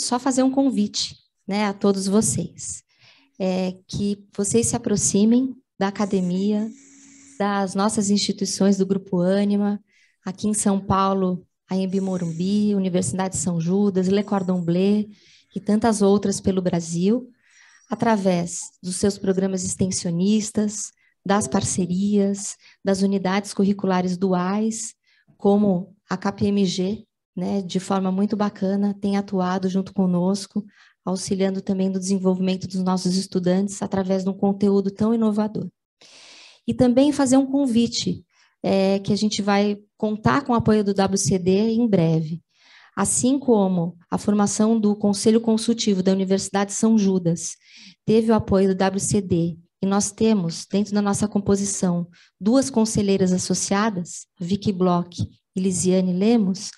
só fazer um convite né, a todos vocês, é, que vocês se aproximem da academia, das nossas instituições do Grupo Ânima, aqui em São Paulo, a Embi Morumbi, Universidade de São Judas, Le Cordon Bleu e tantas outras pelo Brasil, através dos seus programas extensionistas, das parcerias, das unidades curriculares duais, como a KPMG, né, de forma muito bacana, tem atuado junto conosco, auxiliando também no desenvolvimento dos nossos estudantes através de um conteúdo tão inovador. E também fazer um convite, é, que a gente vai contar com o apoio do WCD em breve, assim como a formação do Conselho Consultivo da Universidade São Judas teve o apoio do WCD e nós temos, dentro da nossa composição, duas conselheiras associadas, Vicky Bloch e Lisiane Lemos,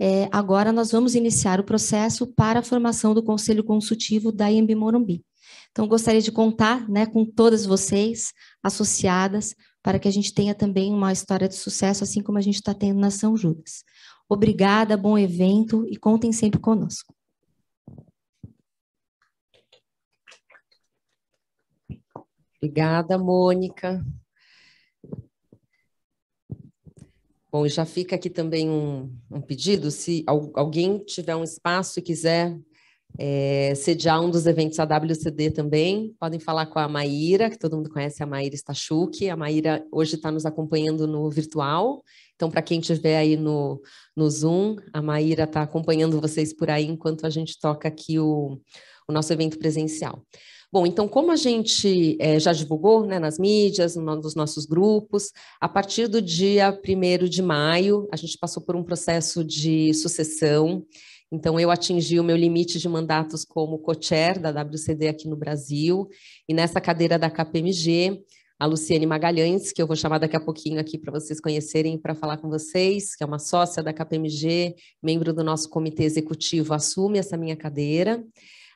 é, agora nós vamos iniciar o processo para a formação do Conselho Consultivo da IMB Morumbi. Então, gostaria de contar né, com todas vocês associadas para que a gente tenha também uma história de sucesso, assim como a gente está tendo na São Judas. Obrigada, bom evento e contem sempre conosco. Obrigada, Mônica. Bom, e já fica aqui também um, um pedido, se alguém tiver um espaço e quiser é, sediar um dos eventos AWCD WCD também, podem falar com a Maíra, que todo mundo conhece a Maíra Stachuk, a Maíra hoje está nos acompanhando no virtual, então para quem estiver aí no, no Zoom, a Maíra está acompanhando vocês por aí enquanto a gente toca aqui o, o nosso evento presencial. Bom, então, como a gente é, já divulgou né, nas mídias, nos nossos grupos, a partir do dia 1 de maio, a gente passou por um processo de sucessão. Então, eu atingi o meu limite de mandatos como co-chair da WCD aqui no Brasil, e nessa cadeira da KPMG, a Luciane Magalhães, que eu vou chamar daqui a pouquinho aqui para vocês conhecerem, para falar com vocês, que é uma sócia da KPMG, membro do nosso comitê executivo, assume essa minha cadeira.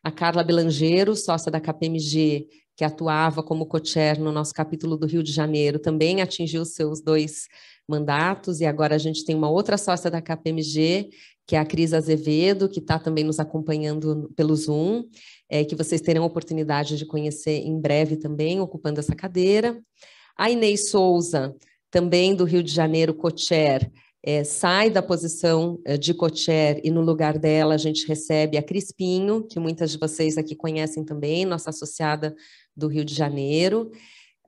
A Carla Belangeiro, sócia da KPMG, que atuava como co-chair no nosso capítulo do Rio de Janeiro, também atingiu seus dois mandatos, e agora a gente tem uma outra sócia da KPMG, que é a Cris Azevedo, que está também nos acompanhando pelo Zoom, é, que vocês terão a oportunidade de conhecer em breve também, ocupando essa cadeira. A Inês Souza, também do Rio de Janeiro, co-chair, é, sai da posição eh, de co-chair e no lugar dela a gente recebe a Crispinho, que muitas de vocês aqui conhecem também, nossa associada do Rio de Janeiro.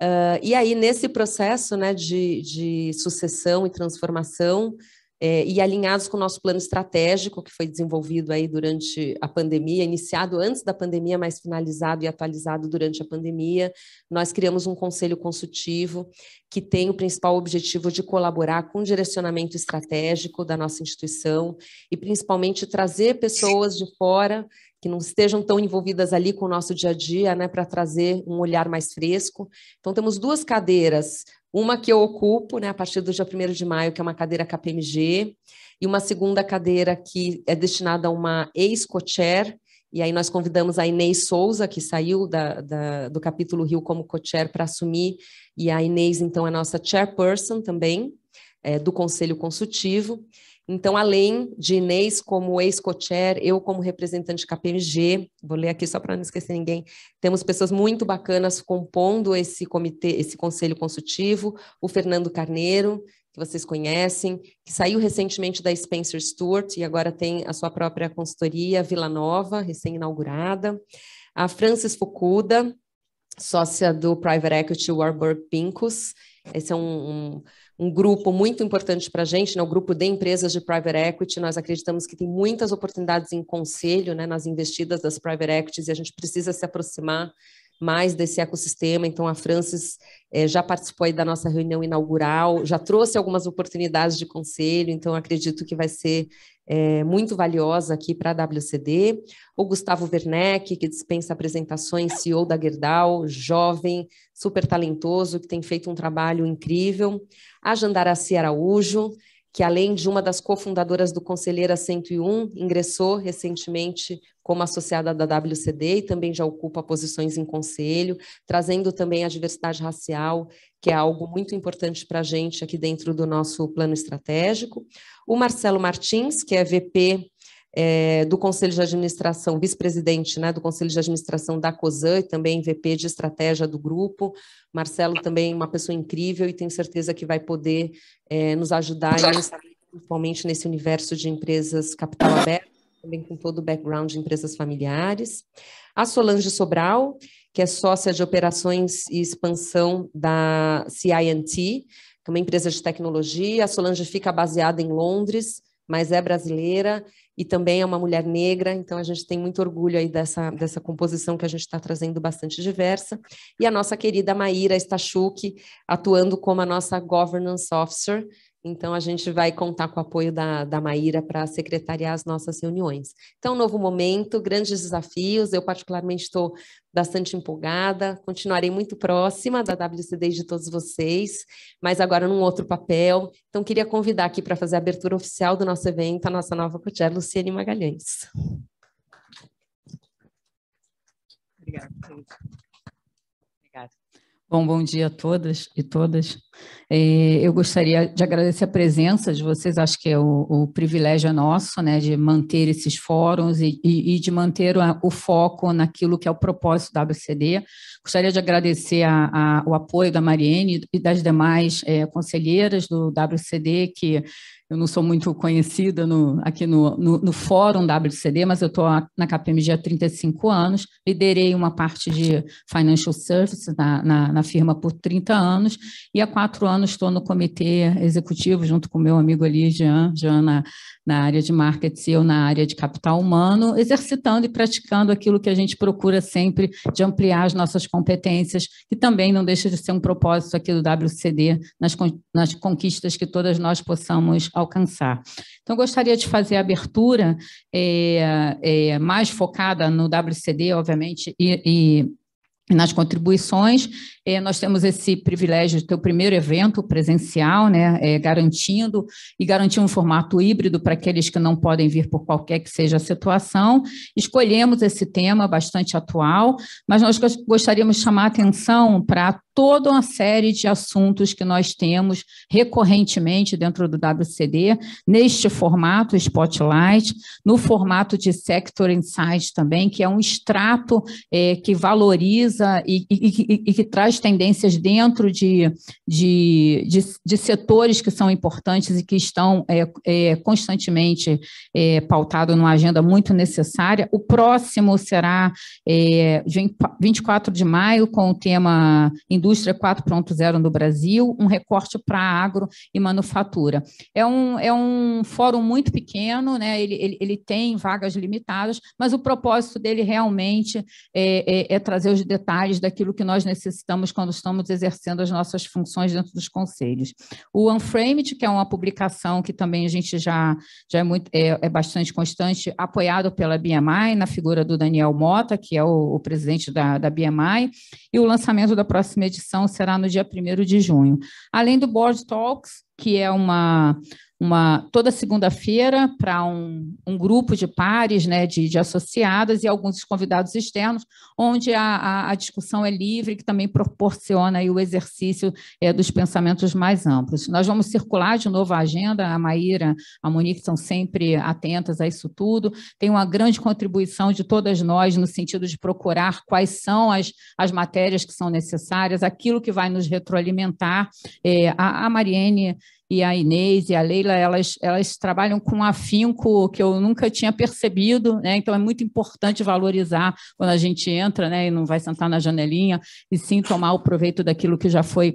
Uh, e aí, nesse processo né, de, de sucessão e transformação, é, e alinhados com o nosso plano estratégico, que foi desenvolvido aí durante a pandemia, iniciado antes da pandemia, mas finalizado e atualizado durante a pandemia, nós criamos um conselho consultivo que tem o principal objetivo de colaborar com o direcionamento estratégico da nossa instituição e principalmente trazer pessoas de fora que não estejam tão envolvidas ali com o nosso dia a dia, né, para trazer um olhar mais fresco. Então, temos duas cadeiras uma que eu ocupo, né, a partir do dia 1 de maio, que é uma cadeira KPMG, e uma segunda cadeira que é destinada a uma ex-co-chair, e aí nós convidamos a Inês Souza, que saiu da, da, do capítulo Rio como co-chair para assumir, e a Inês, então, é nossa chairperson também, é, do Conselho Consultivo. Então, além de Inês como ex-co-chair, eu como representante KPMG, vou ler aqui só para não esquecer ninguém, temos pessoas muito bacanas compondo esse comitê, esse conselho consultivo, o Fernando Carneiro, que vocês conhecem, que saiu recentemente da Spencer Stewart e agora tem a sua própria consultoria Vila Nova, recém-inaugurada, a Francis Fukuda, sócia do Private Equity Warburg Pincus, esse é um, um um grupo muito importante para a gente, né, o grupo de empresas de private equity. Nós acreditamos que tem muitas oportunidades em conselho, né, nas investidas das private equities, e a gente precisa se aproximar mais desse ecossistema. Então, a Francis é, já participou da nossa reunião inaugural, já trouxe algumas oportunidades de conselho, então acredito que vai ser é, muito valiosa aqui para a WCD. O Gustavo Werneck, que dispensa apresentações, CEO da Gerdau, jovem, super talentoso, que tem feito um trabalho incrível. A Jandaraci Araújo, que além de uma das cofundadoras do Conselheira 101, ingressou recentemente como associada da WCD e também já ocupa posições em conselho, trazendo também a diversidade racial, que é algo muito importante para a gente aqui dentro do nosso plano estratégico. O Marcelo Martins, que é VP é, do Conselho de Administração, vice-presidente né, do Conselho de Administração da COSAN e também VP de Estratégia do grupo. Marcelo também é uma pessoa incrível e tenho certeza que vai poder é, nos ajudar principalmente nesse universo de empresas capital aberto, também com todo o background de empresas familiares. A Solange Sobral, que é sócia de operações e expansão da CINT, que é uma empresa de tecnologia. A Solange fica baseada em Londres, mas é brasileira e também é uma mulher negra, então a gente tem muito orgulho aí dessa, dessa composição que a gente está trazendo bastante diversa. E a nossa querida Maíra Stachuk, atuando como a nossa Governance Officer, então, a gente vai contar com o apoio da, da Maíra para secretariar as nossas reuniões. Então, novo momento, grandes desafios. Eu, particularmente, estou bastante empolgada. Continuarei muito próxima da WCD de todos vocês, mas agora num outro papel. Então, queria convidar aqui para fazer a abertura oficial do nosso evento a nossa nova coach, Luciane Magalhães. Obrigada. Bom, bom dia a todas e todas. É, eu gostaria de agradecer a presença de vocês, acho que é o, o privilégio é nosso, né, de manter esses fóruns e, e, e de manter o, o, foco naquilo que é o propósito da WCD. Gostaria de agradecer a, a, o apoio da Mariene e das demais é, conselheiras do WCD que eu não sou muito conhecida no, aqui no, no, no fórum WCD, mas eu estou na KPMG há 35 anos, liderei uma parte de Financial Services na, na, na firma por 30 anos, e há quatro anos estou no comitê executivo, junto com meu amigo ali, Jean, Jean na, na área de marketing ou na área de capital humano, exercitando e praticando aquilo que a gente procura sempre de ampliar as nossas competências, que também não deixa de ser um propósito aqui do WCD nas, nas conquistas que todas nós possamos alcançar. Então, gostaria de fazer a abertura é, é, mais focada no WCD, obviamente, e, e nas contribuições. É, nós temos esse privilégio de ter o primeiro evento presencial, né, é, garantindo e garantir um formato híbrido para aqueles que não podem vir por qualquer que seja a situação. Escolhemos esse tema bastante atual, mas nós gostaríamos de chamar a atenção para toda uma série de assuntos que nós temos recorrentemente dentro do WCD, neste formato Spotlight, no formato de Sector Insight também, que é um extrato é, que valoriza e, e, e, e, que traz tendências dentro de, de, de, de, setores que são importantes e que estão é, é, constantemente é, pautados numa agenda muito necessária. O próximo será é, 24 de maio, com o tema indústria 4.0 no Brasil, um recorte para agro e manufatura. É um, é um fórum muito pequeno, né? ele, ele, ele tem vagas limitadas, mas o propósito dele realmente é, é, é trazer os detalhes daquilo que nós necessitamos quando estamos exercendo as nossas funções dentro dos conselhos. O Unframed, que é uma publicação que também a gente já, já é, muito, é, é bastante constante, apoiado pela BMI, na figura do Daniel Mota, que é o, o presidente da, da BMI, e o lançamento da próxima edição edição será no dia 1 de junho. Além do Board Talks, que é uma, uma toda segunda-feira para um, um, grupo de pares, né, de, de, associadas e alguns convidados externos, onde a, a, a discussão é livre, que também proporciona o exercício é, dos pensamentos mais amplos. Nós vamos circular de novo a agenda, a Maíra, a Monique são sempre atentas a isso tudo, tem uma grande contribuição de todas nós no sentido de procurar quais são as, as matérias que são necessárias, aquilo que vai nos retroalimentar. É, a, a Mariene e a Inês e a Leila, elas, elas trabalham com um afinco que eu nunca tinha percebido, né? Então é muito importante valorizar quando a gente entra, né? E não vai sentar na janelinha, e sim tomar o proveito daquilo que já foi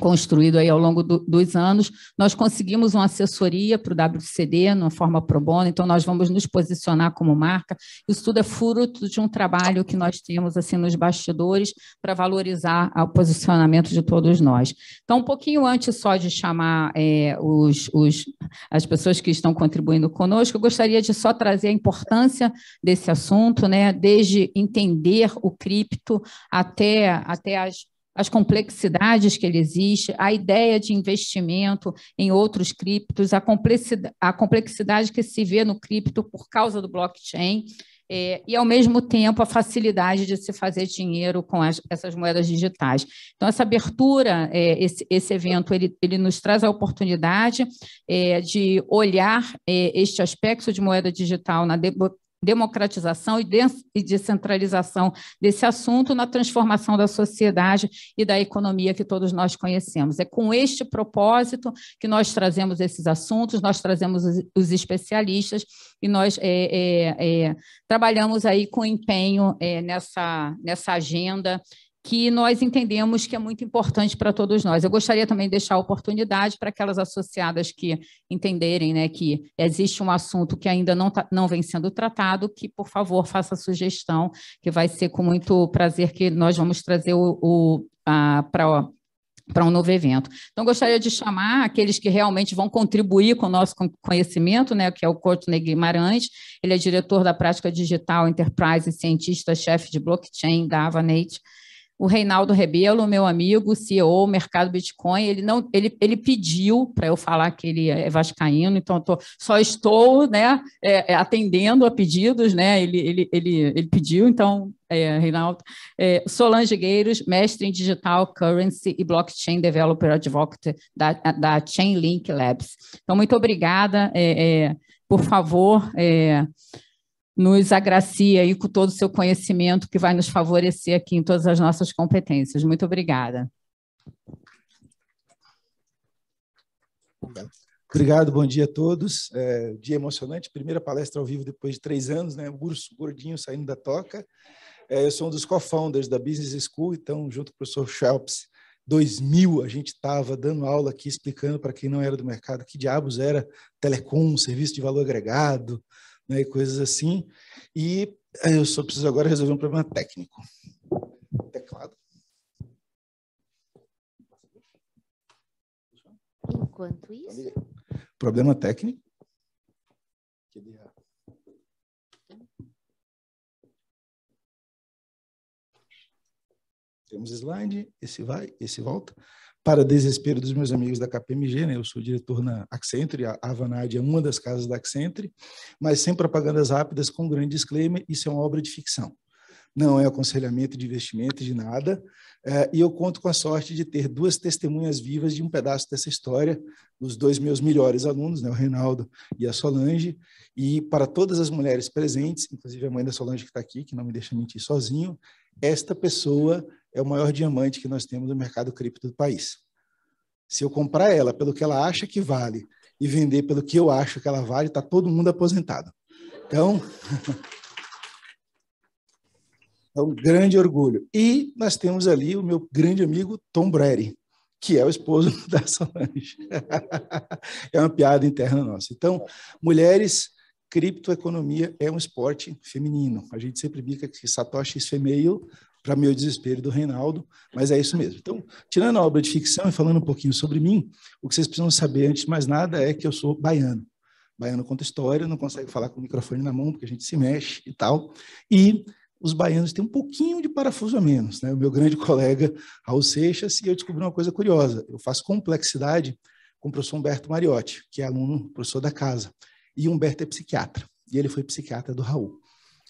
construído aí ao longo do, dos anos. Nós conseguimos uma assessoria para o WCD, numa forma pro bono, então nós vamos nos posicionar como marca. Isso tudo é fruto de um trabalho que nós temos assim nos bastidores para valorizar ah, o posicionamento de todos nós. Então, um pouquinho antes só de chamar é, os, os, as pessoas que estão contribuindo conosco, eu gostaria de só trazer a importância desse assunto, né? desde entender o cripto até, até as as complexidades que ele existe, a ideia de investimento em outros criptos, a complexidade, a complexidade que se vê no cripto por causa do blockchain. É, e, ao mesmo tempo, a facilidade de se fazer dinheiro com as, essas moedas digitais. Então, essa abertura, é, esse, esse, evento, ele, ele, nos traz a oportunidade é, de olhar é, este aspecto de moeda digital na de, democratização e descentralização desse assunto na transformação da sociedade e da economia que todos nós conhecemos. É com este propósito que nós trazemos esses assuntos, nós trazemos os especialistas e nós é, é, é, trabalhamos aí com empenho é, nessa, nessa agenda que nós entendemos que é muito importante para todos nós. Eu gostaria também de deixar a oportunidade para aquelas associadas que entenderem né, que existe um assunto que ainda não, tá, não vem sendo tratado, que, por favor, faça sugestão, que vai ser com muito prazer que nós vamos trazer o, o para para um novo evento. Então, gostaria de chamar aqueles que realmente vão contribuir com o nosso conhecimento, né, que é o Courtney Guimarães, ele é diretor da prática digital Enterprise, cientista-chefe de blockchain da Avanate o Reinaldo Rebelo, meu amigo, CEO do Mercado Bitcoin, ele não, ele, ele pediu para eu falar que ele é vascaíno, então tô, só estou, né, é, é, atendendo a pedidos, né? Ele, ele, ele, ele pediu, então, é, Reinaldo. É, Solange Gueiros, mestre em digital currency e blockchain developer advocate da, da Chainlink Labs. Então, muito obrigada. É, é por favor, é, nos agracia aí com todo o seu conhecimento que vai nos favorecer aqui em todas as nossas competências. Muito obrigada. Obrigado, bom dia a todos. É, dia emocionante, primeira palestra ao vivo depois de três anos, né? O urso gordinho saindo da toca. É, eu sou um dos co-founders da Business School, então, junto com o professor Shelps, 2000 a gente estava dando aula aqui explicando para quem não era do mercado que diabos era telecom, serviço de valor agregado, né, e coisas assim. E eu só preciso agora resolver um problema técnico. Teclado. Enquanto isso. Problema técnico. Temos slide, esse vai, esse volta para desespero dos meus amigos da KPMG, né? eu sou diretor na Accenture, a Avanade é uma das casas da Accenture, mas sem propagandas rápidas, com um grande disclaimer, isso é uma obra de ficção. Não é aconselhamento de investimento, de nada, é, e eu conto com a sorte de ter duas testemunhas vivas de um pedaço dessa história, os dois meus melhores alunos, né, o Reinaldo e a Solange, e para todas as mulheres presentes, inclusive a mãe da Solange que está aqui, que não me deixa mentir sozinho, esta pessoa é o maior diamante que nós temos no mercado cripto do país. Se eu comprar ela pelo que ela acha que vale e vender pelo que eu acho que ela vale, está todo mundo aposentado. Então, é um grande orgulho. E nós temos ali o meu grande amigo Tom Brady, que é o esposo da Solange. é uma piada interna nossa. Então, mulheres, criptoeconomia é um esporte feminino. A gente sempre brinca que Satoshi é female, para meu é desespero do Reinaldo, mas é isso mesmo. Então, tirando a obra de ficção e falando um pouquinho sobre mim, o que vocês precisam saber antes de mais nada é que eu sou baiano. Baiano conta história, não consegue falar com o microfone na mão porque a gente se mexe e tal. E os baianos têm um pouquinho de parafuso a menos. Né? O meu grande colega Raul Seixas, e eu descobri uma coisa curiosa. Eu faço complexidade com o professor Humberto Mariotti, que é aluno, professor da casa. E Humberto é psiquiatra, e ele foi psiquiatra do Raul.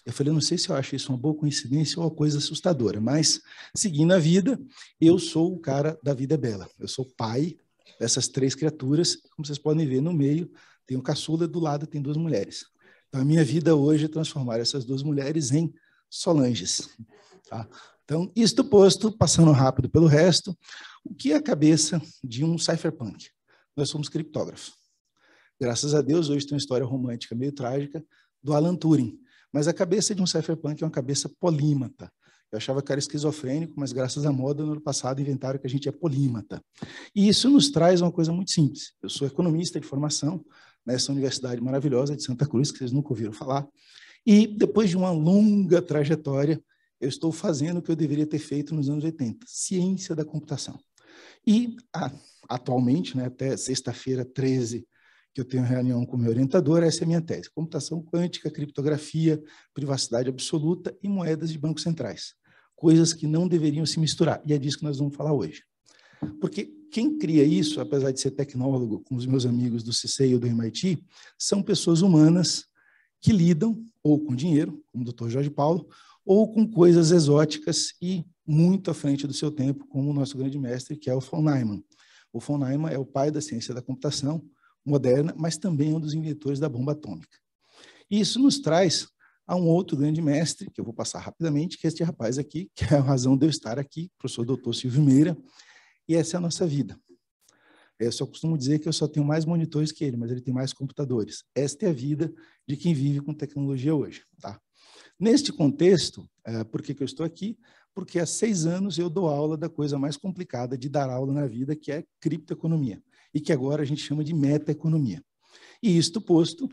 Eu falei, não sei se eu acho isso uma boa coincidência ou uma coisa assustadora, mas seguindo a vida, eu sou o cara da vida bela. Eu sou pai dessas três criaturas, como vocês podem ver no meio, tem um caçula do lado, tem duas mulheres. Então a minha vida hoje é transformar essas duas mulheres em Solanges. Tá? Então, isto posto, passando rápido pelo resto, o que é a cabeça de um cypherpunk? Nós somos criptógrafos. Graças a Deus, hoje tem uma história romântica meio trágica do Alan Turing, mas a cabeça de um cypherpunk é uma cabeça polímata. Eu achava que era esquizofrênico, mas graças à moda, no ano passado inventaram que a gente é polímata. E isso nos traz uma coisa muito simples. Eu sou economista de formação nessa universidade maravilhosa de Santa Cruz, que vocês nunca ouviram falar. E depois de uma longa trajetória, eu estou fazendo o que eu deveria ter feito nos anos 80, ciência da computação. E a, atualmente, né, até sexta-feira, 13 que eu tenho reunião com o meu orientador, essa é a minha tese. Computação quântica, criptografia, privacidade absoluta e moedas de bancos centrais. Coisas que não deveriam se misturar. E é disso que nós vamos falar hoje. Porque quem cria isso, apesar de ser tecnólogo, com os meus amigos do CCI ou do MIT, são pessoas humanas que lidam ou com dinheiro, como o Dr. Jorge Paulo, ou com coisas exóticas e muito à frente do seu tempo, como o nosso grande mestre, que é o von Neumann. O von Neumann é o pai da ciência da computação, moderna, mas também é um dos inventores da bomba atômica. E isso nos traz a um outro grande mestre, que eu vou passar rapidamente, que é este rapaz aqui, que é a razão de eu estar aqui, professor doutor Silvio Meira, e essa é a nossa vida. Eu só costumo dizer que eu só tenho mais monitores que ele, mas ele tem mais computadores. Esta é a vida de quem vive com tecnologia hoje. Tá? Neste contexto, é, por que, que eu estou aqui? Porque há seis anos eu dou aula da coisa mais complicada de dar aula na vida, que é criptoeconomia e que agora a gente chama de metaeconomia. E isto posto,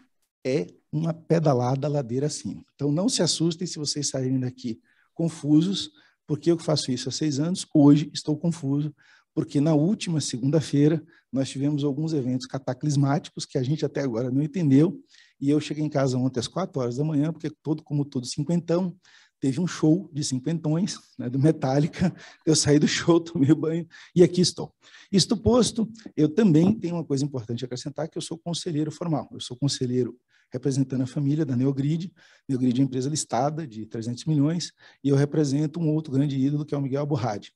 é uma pedalada ladeira acima. Então, não se assustem se vocês saírem daqui confusos, porque eu faço isso há seis anos, hoje estou confuso, porque na última segunda-feira nós tivemos alguns eventos cataclismáticos que a gente até agora não entendeu, e eu cheguei em casa ontem às quatro horas da manhã, porque todo como todo cinquentão, teve um show de cinquentões, né, do Metallica, eu saí do show, tomei banho e aqui estou. Isto posto, eu também tenho uma coisa importante a acrescentar, que eu sou conselheiro formal, eu sou conselheiro representando a família da Neogrid, Neogrid é uma empresa listada de 300 milhões, e eu represento um outro grande ídolo, que é o Miguel Aburrade.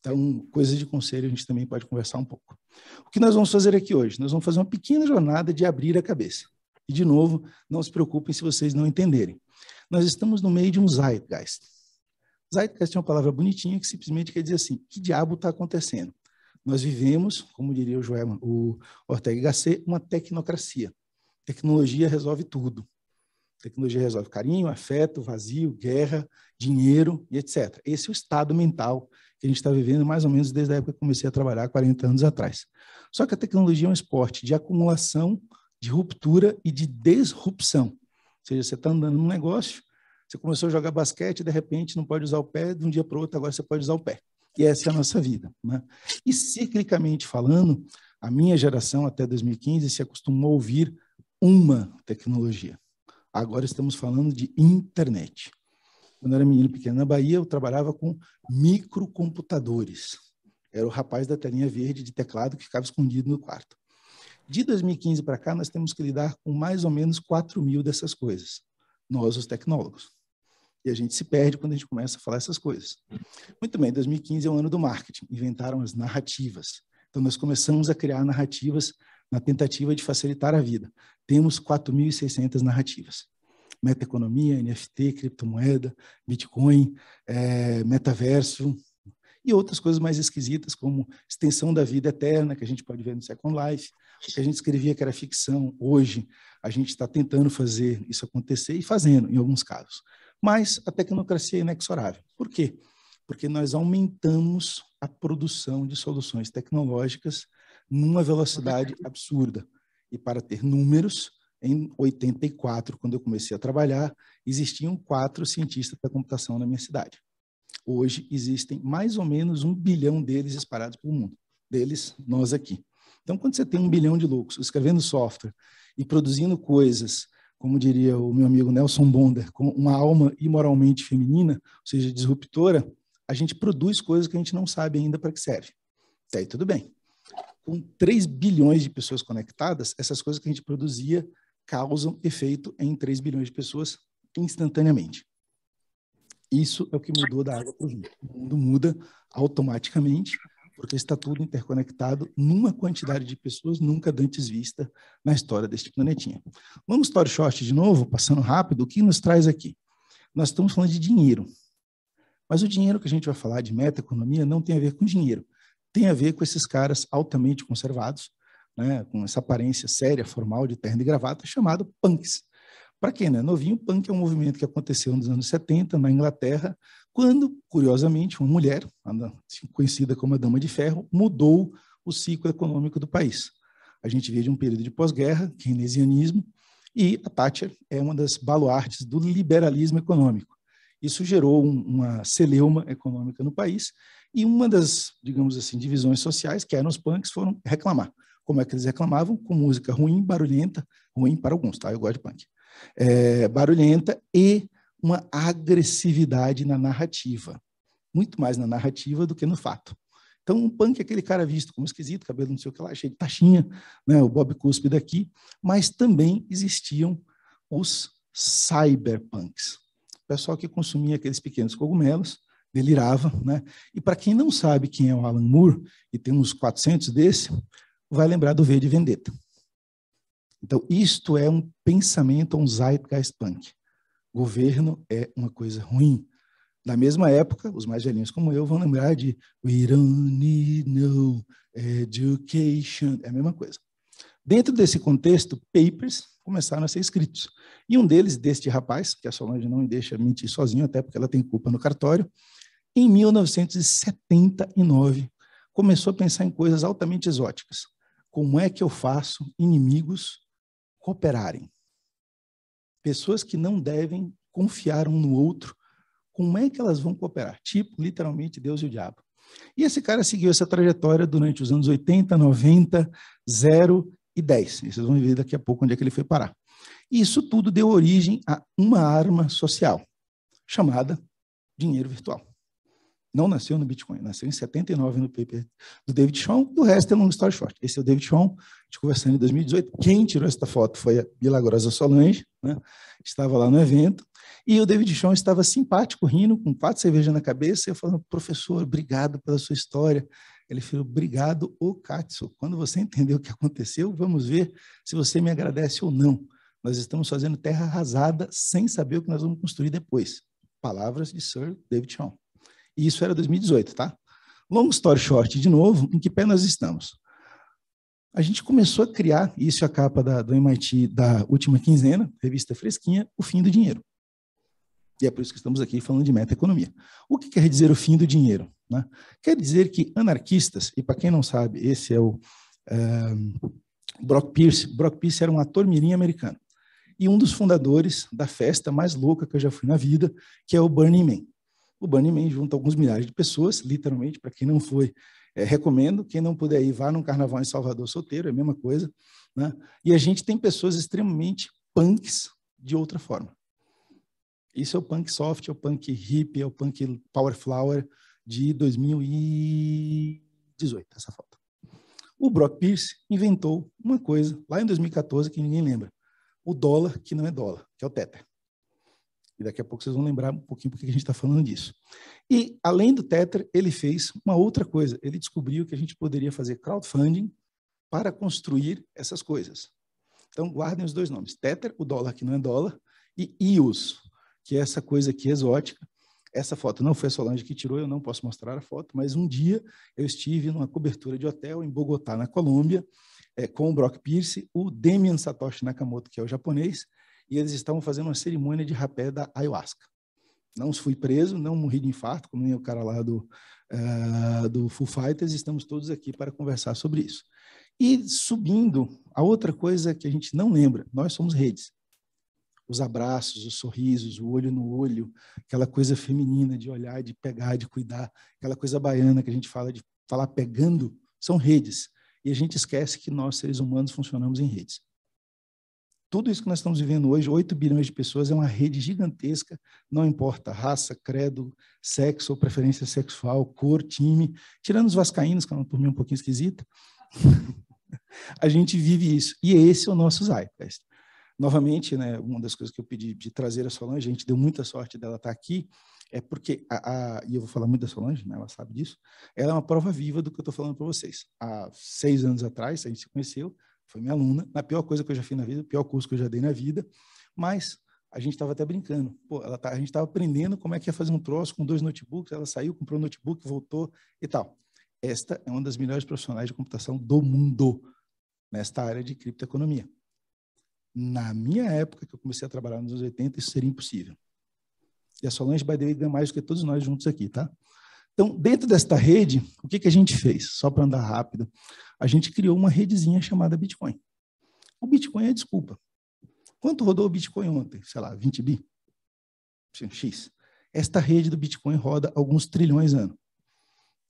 Então, coisas de conselho a gente também pode conversar um pouco. O que nós vamos fazer aqui hoje? Nós vamos fazer uma pequena jornada de abrir a cabeça. E, de novo, não se preocupem se vocês não entenderem. Nós estamos no meio de um zeitgeist. Zeitgeist é uma palavra bonitinha que simplesmente quer dizer assim: que diabo está acontecendo? Nós vivemos, como diria o, Joel, o Ortega y Gasset, uma tecnocracia. Tecnologia resolve tudo. Tecnologia resolve carinho, afeto, vazio, guerra, dinheiro e etc. Esse é o estado mental que a gente está vivendo mais ou menos desde a época que comecei a trabalhar, 40 anos atrás. Só que a tecnologia é um esporte de acumulação, de ruptura e de desrupção seja, você está andando num negócio, você começou a jogar basquete, de repente não pode usar o pé, de um dia para o outro agora você pode usar o pé. E essa é a nossa vida. Né? E ciclicamente falando, a minha geração até 2015 se acostumou a ouvir uma tecnologia. Agora estamos falando de internet. Quando eu era menino pequeno na Bahia, eu trabalhava com microcomputadores. Era o rapaz da telinha verde de teclado que ficava escondido no quarto. De 2015 para cá, nós temos que lidar com mais ou menos 4 mil dessas coisas, nós, os tecnólogos. E a gente se perde quando a gente começa a falar essas coisas. Muito bem, 2015 é o ano do marketing, inventaram as narrativas. Então, nós começamos a criar narrativas na tentativa de facilitar a vida. Temos 4.600 narrativas. Meta-economia, NFT, criptomoeda, Bitcoin, é, metaverso, e outras coisas mais esquisitas, como extensão da vida eterna, que a gente pode ver no Second Life, o que a gente escrevia que era ficção, hoje a gente está tentando fazer isso acontecer e fazendo, em alguns casos. Mas a tecnocracia é inexorável. Por quê? Porque nós aumentamos a produção de soluções tecnológicas numa velocidade absurda. E para ter números, em 84, quando eu comecei a trabalhar, existiam quatro cientistas da computação na minha cidade. Hoje existem mais ou menos um bilhão deles espalhados pelo mundo. Deles, nós aqui. Então, quando você tem um bilhão de lucros escrevendo software e produzindo coisas, como diria o meu amigo Nelson Bonder, com uma alma imoralmente feminina, ou seja, disruptora, a gente produz coisas que a gente não sabe ainda para que serve. Até aí tudo bem. Com 3 bilhões de pessoas conectadas, essas coisas que a gente produzia causam efeito em 3 bilhões de pessoas instantaneamente. Isso é o que mudou da água para o mundo. O mundo muda automaticamente porque está tudo interconectado numa quantidade de pessoas nunca antes vista na história deste planetinha. Vamos story short, de novo, passando rápido, o que nos traz aqui? Nós estamos falando de dinheiro. Mas o dinheiro que a gente vai falar de metaeconomia não tem a ver com dinheiro. Tem a ver com esses caras altamente conservados, né, com essa aparência séria, formal, de terno e gravata, chamado punks. Para quem não é novinho, punk é um movimento que aconteceu nos anos 70 na Inglaterra, quando, curiosamente, uma mulher, assim, conhecida como a Dama de Ferro, mudou o ciclo econômico do país. A gente vê de um período de pós-guerra, keynesianismo, e a Thatcher é uma das baluartes do liberalismo econômico. Isso gerou um, uma celeuma econômica no país e uma das, digamos assim, divisões sociais, que eram os punks, foram reclamar. Como é que eles reclamavam? Com música ruim, barulhenta, ruim para alguns, tá? Eu gosto de punk. É, barulhenta e uma agressividade na narrativa, muito mais na narrativa do que no fato. Então, um punk é aquele cara visto como esquisito, cabelo não sei o que lá, cheio de taxinha, né, o Bob Cuspe daqui, mas também existiam os cyberpunks. O pessoal que consumia aqueles pequenos cogumelos, delirava, né? E para quem não sabe quem é o Alan Moore, e tem uns 400 desse, vai lembrar do V de Vendetta. Então, isto é um pensamento, um zeitgeist punk. Governo é uma coisa ruim. Na mesma época, os mais velhinhos como eu vão lembrar de We don't need no education. É a mesma coisa. Dentro desse contexto, papers começaram a ser escritos. E um deles, deste rapaz, que a Solange não me deixa mentir sozinho, até porque ela tem culpa no cartório, em 1979, começou a pensar em coisas altamente exóticas. Como é que eu faço inimigos cooperarem? Pessoas que não devem confiar um no outro, como é que elas vão cooperar? Tipo, literalmente, Deus e o diabo. E esse cara seguiu essa trajetória durante os anos 80, 90, 0 e 10. E vocês vão ver daqui a pouco onde é que ele foi parar. E isso tudo deu origem a uma arma social, chamada dinheiro virtual não nasceu no Bitcoin, nasceu em 79 no paper do David Shawn, do resto é longa story short. Esse é o David Shawn, de conversando em 2018. Quem tirou esta foto foi a milagrosa Solange, né? estava lá no evento, e o David Shawn estava simpático, rindo, com quatro cervejas na cabeça, e eu falando, professor, obrigado pela sua história. Ele falou, obrigado, Okatsu. Quando você entendeu o que aconteceu, vamos ver se você me agradece ou não. Nós estamos fazendo terra arrasada sem saber o que nós vamos construir depois. Palavras de Sir David Shawn. E isso era 2018, tá? Long story short, de novo, em que pé nós estamos? A gente começou a criar, isso é a capa da, do MIT da última quinzena, revista fresquinha, o fim do dinheiro. E é por isso que estamos aqui falando de meta-economia. O que quer dizer o fim do dinheiro? Né? Quer dizer que anarquistas, e para quem não sabe, esse é o eh, Brock Pierce. Brock Pierce era um ator mirim americano e um dos fundadores da festa mais louca que eu já fui na vida, que é o Burning Man o Burning Man junta alguns milhares de pessoas, literalmente, para quem não foi, é, recomendo. Quem não puder ir, vá num carnaval em Salvador solteiro, é a mesma coisa. Né? E a gente tem pessoas extremamente punks de outra forma. Isso é o punk soft, é o punk hip, é o punk power flower de 2018, essa foto. O Brock Pierce inventou uma coisa lá em 2014 que ninguém lembra. O dólar que não é dólar, que é o tether. E daqui a pouco vocês vão lembrar um pouquinho porque a gente está falando disso. E, além do Tether, ele fez uma outra coisa. Ele descobriu que a gente poderia fazer crowdfunding para construir essas coisas. Então, guardem os dois nomes. Tether, o dólar que não é dólar, e EOS que é essa coisa aqui exótica. Essa foto não foi a Solange que tirou, eu não posso mostrar a foto, mas um dia eu estive numa cobertura de hotel em Bogotá, na Colômbia, é, com o Brock Pierce, o Demian Satoshi Nakamoto, que é o japonês, e eles estavam fazendo uma cerimônia de rapé da ayahuasca. Não fui preso, não morri de infarto, como nem o cara lá do, uh, do Full Fighters, estamos todos aqui para conversar sobre isso. E subindo, a outra coisa que a gente não lembra, nós somos redes. Os abraços, os sorrisos, o olho no olho, aquela coisa feminina de olhar, de pegar, de cuidar, aquela coisa baiana que a gente fala de falar pegando, são redes. E a gente esquece que nós, seres humanos, funcionamos em redes. Tudo isso que nós estamos vivendo hoje, 8 bilhões de pessoas, é uma rede gigantesca, não importa raça, credo, sexo ou preferência sexual, cor, time, tirando os vascaínos, que é uma turminha um pouquinho esquisita, a gente vive isso. E esse é o nosso Zeitgeist. Novamente, né, uma das coisas que eu pedi de trazer a Solange, a gente deu muita sorte dela estar aqui, é porque, a, a, e eu vou falar muito da Solange, né, ela sabe disso, ela é uma prova viva do que eu estou falando para vocês. Há seis anos atrás, a gente se conheceu, foi minha aluna, na pior coisa que eu já fiz na vida, pior curso que eu já dei na vida, mas a gente estava até brincando. Pô, ela tá, a gente estava aprendendo como é que ia fazer um troço com dois notebooks, ela saiu, comprou um notebook, voltou e tal. Esta é uma das melhores profissionais de computação do mundo nesta área de criptoeconomia. Na minha época, que eu comecei a trabalhar nos anos 80, isso seria impossível. E a Solange, by the way, ganha mais do que todos nós juntos aqui, tá? Então, dentro desta rede, o que, que a gente fez? Só para andar rápido, a gente criou uma redezinha chamada Bitcoin. O Bitcoin é desculpa. Quanto rodou o Bitcoin ontem? Sei lá, 20 bi? X. Esta rede do Bitcoin roda alguns trilhões ano.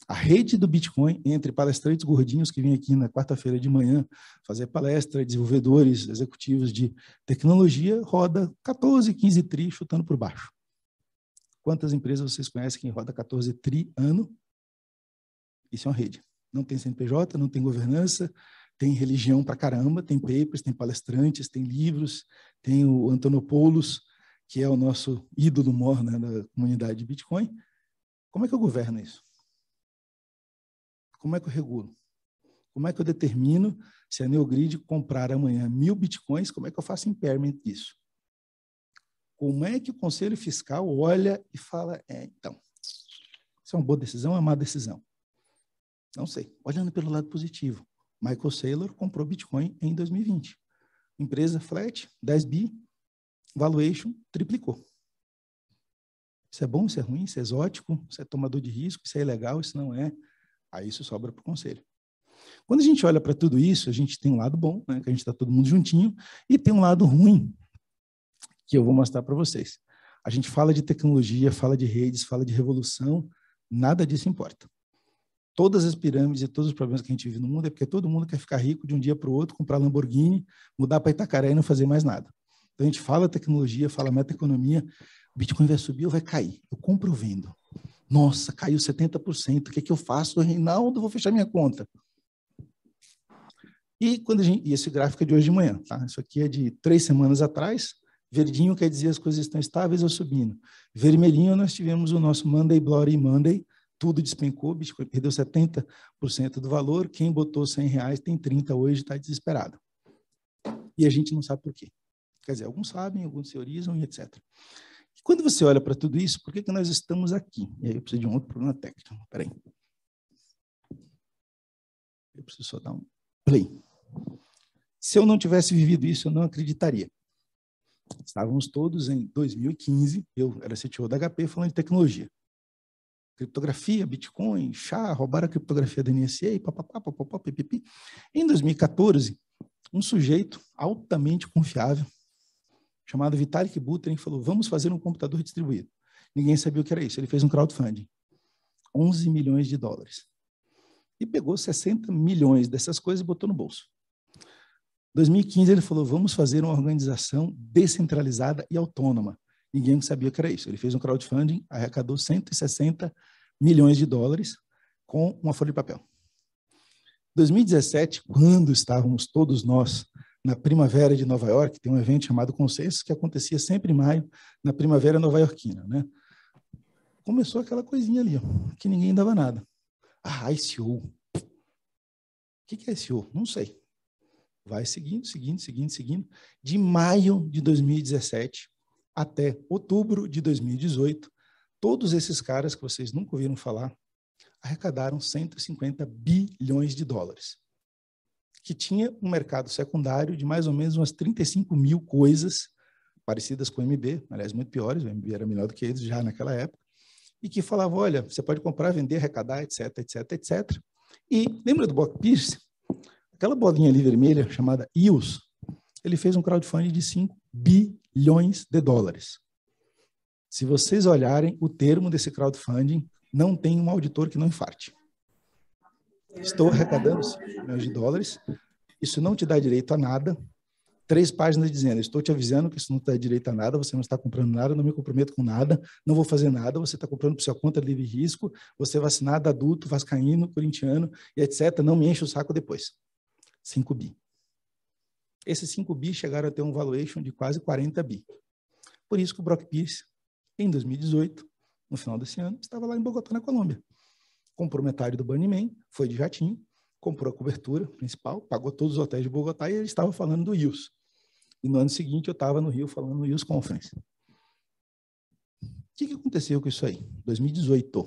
A rede do Bitcoin, entre palestrantes gordinhos que vêm aqui na quarta-feira de manhã fazer palestra, desenvolvedores, executivos de tecnologia, roda 14, 15 tri chutando por baixo. Quantas empresas vocês conhecem que roda 14 tri ano? Isso é uma rede. Não tem CNPJ, não tem governança, tem religião pra caramba, tem papers, tem palestrantes, tem livros, tem o Antonopoulos, que é o nosso ídolo mor né, da comunidade de Bitcoin. Como é que eu governo isso? Como é que eu regulo? Como é que eu determino se a Neogrid comprar amanhã mil bitcoins? Como é que eu faço impairment disso? Como é que o Conselho Fiscal olha e fala, é, então, isso é uma boa decisão ou é uma má decisão? Não sei. Olhando pelo lado positivo, Michael Saylor comprou Bitcoin em 2020. Empresa flat, 10 bi, valuation triplicou. Isso é bom, isso é ruim, isso é exótico, isso é tomador de risco, isso é ilegal, isso não é. Aí isso sobra para o conselho. Quando a gente olha para tudo isso, a gente tem um lado bom, né, que a gente está todo mundo juntinho, e tem um lado ruim, que eu vou mostrar para vocês. A gente fala de tecnologia, fala de redes, fala de revolução, nada disso importa. Todas as pirâmides e todos os problemas que a gente vive no mundo é porque todo mundo quer ficar rico de um dia para o outro, comprar Lamborghini, mudar para Itacaré e não fazer mais nada. Então a gente fala tecnologia, fala metaeconomia, o Bitcoin vai subir ou vai cair? Eu compro ou vendo? Nossa, caiu 70%, o que é que eu faço, Reinaldo? Vou fechar minha conta. E quando gente, e esse gráfico é de hoje de manhã, tá? Isso aqui é de três semanas atrás. Verdinho quer dizer as coisas estão estáveis ou subindo. Vermelhinho, nós tivemos o nosso Monday Bloody Monday, tudo despencou, Bitcoin perdeu 70% do valor, quem botou 100 reais tem 30 hoje, está desesperado. E a gente não sabe por quê. Quer dizer, alguns sabem, alguns teorizam e etc. E quando você olha para tudo isso, por que, que nós estamos aqui? E aí eu preciso de um outro problema técnico. Espera aí. Eu preciso só dar um play. Se eu não tivesse vivido isso, eu não acreditaria. Estávamos todos em 2015, eu era CTO da HP, falando de tecnologia. Criptografia, Bitcoin, chá, roubaram a criptografia da NSA, papapá, papapá, pipipi. Em 2014, um sujeito altamente confiável, chamado Vitalik Buterin, falou, vamos fazer um computador distribuído. Ninguém sabia o que era isso. Ele fez um crowdfunding. 11 milhões de dólares. E pegou 60 milhões dessas coisas e botou no bolso. 2015 ele falou, vamos fazer uma organização descentralizada e autônoma. Ninguém sabia o que era isso. Ele fez um crowdfunding, arrecadou 160 milhões de dólares com uma folha de papel. 2017, quando estávamos todos nós na primavera de Nova York, tem um evento chamado Consenso que acontecia sempre em maio, na primavera nova-iorquina, né? Começou aquela coisinha ali, ó, que ninguém dava nada. Ah, ICO. O que é ICO? Não sei. Vai seguindo, seguindo, seguindo, seguindo. De maio de 2017 até outubro de 2018, todos esses caras que vocês nunca ouviram falar arrecadaram 150 bilhões de dólares, que tinha um mercado secundário de mais ou menos umas 35 mil coisas parecidas com o MB, aliás, muito piores, o MB era melhor do que eles já naquela época, e que falava, olha, você pode comprar, vender, arrecadar, etc, etc, etc. E lembra do Block Pierce? Aquela bolinha ali vermelha, chamada IOS, ele fez um crowdfunding de 5 bilhões de dólares. Se vocês olharem o termo desse crowdfunding, não tem um auditor que não infarte. Estou arrecadando 5 milhões de dólares, isso não te dá direito a nada. Três páginas dizendo: Estou te avisando que isso não te dá direito a nada, você não está comprando nada, não me comprometo com nada, não vou fazer nada, você está comprando por sua conta livre risco, você é vacinado, adulto, vascaíno, corintiano, e etc. Não me enche o saco depois. 5 bi. Esses 5 bi chegaram a ter um valuation de quase 40 bi. Por isso que o Brock Pierce, em 2018, no final desse ano, estava lá em Bogotá, na Colômbia. Comprou metade do Burning Man, foi de jatinho, comprou a cobertura principal, pagou todos os hotéis de Bogotá e ele estava falando do IUS. E no ano seguinte eu estava no Rio falando no IUS Conference. O que, que aconteceu com isso aí? 2018.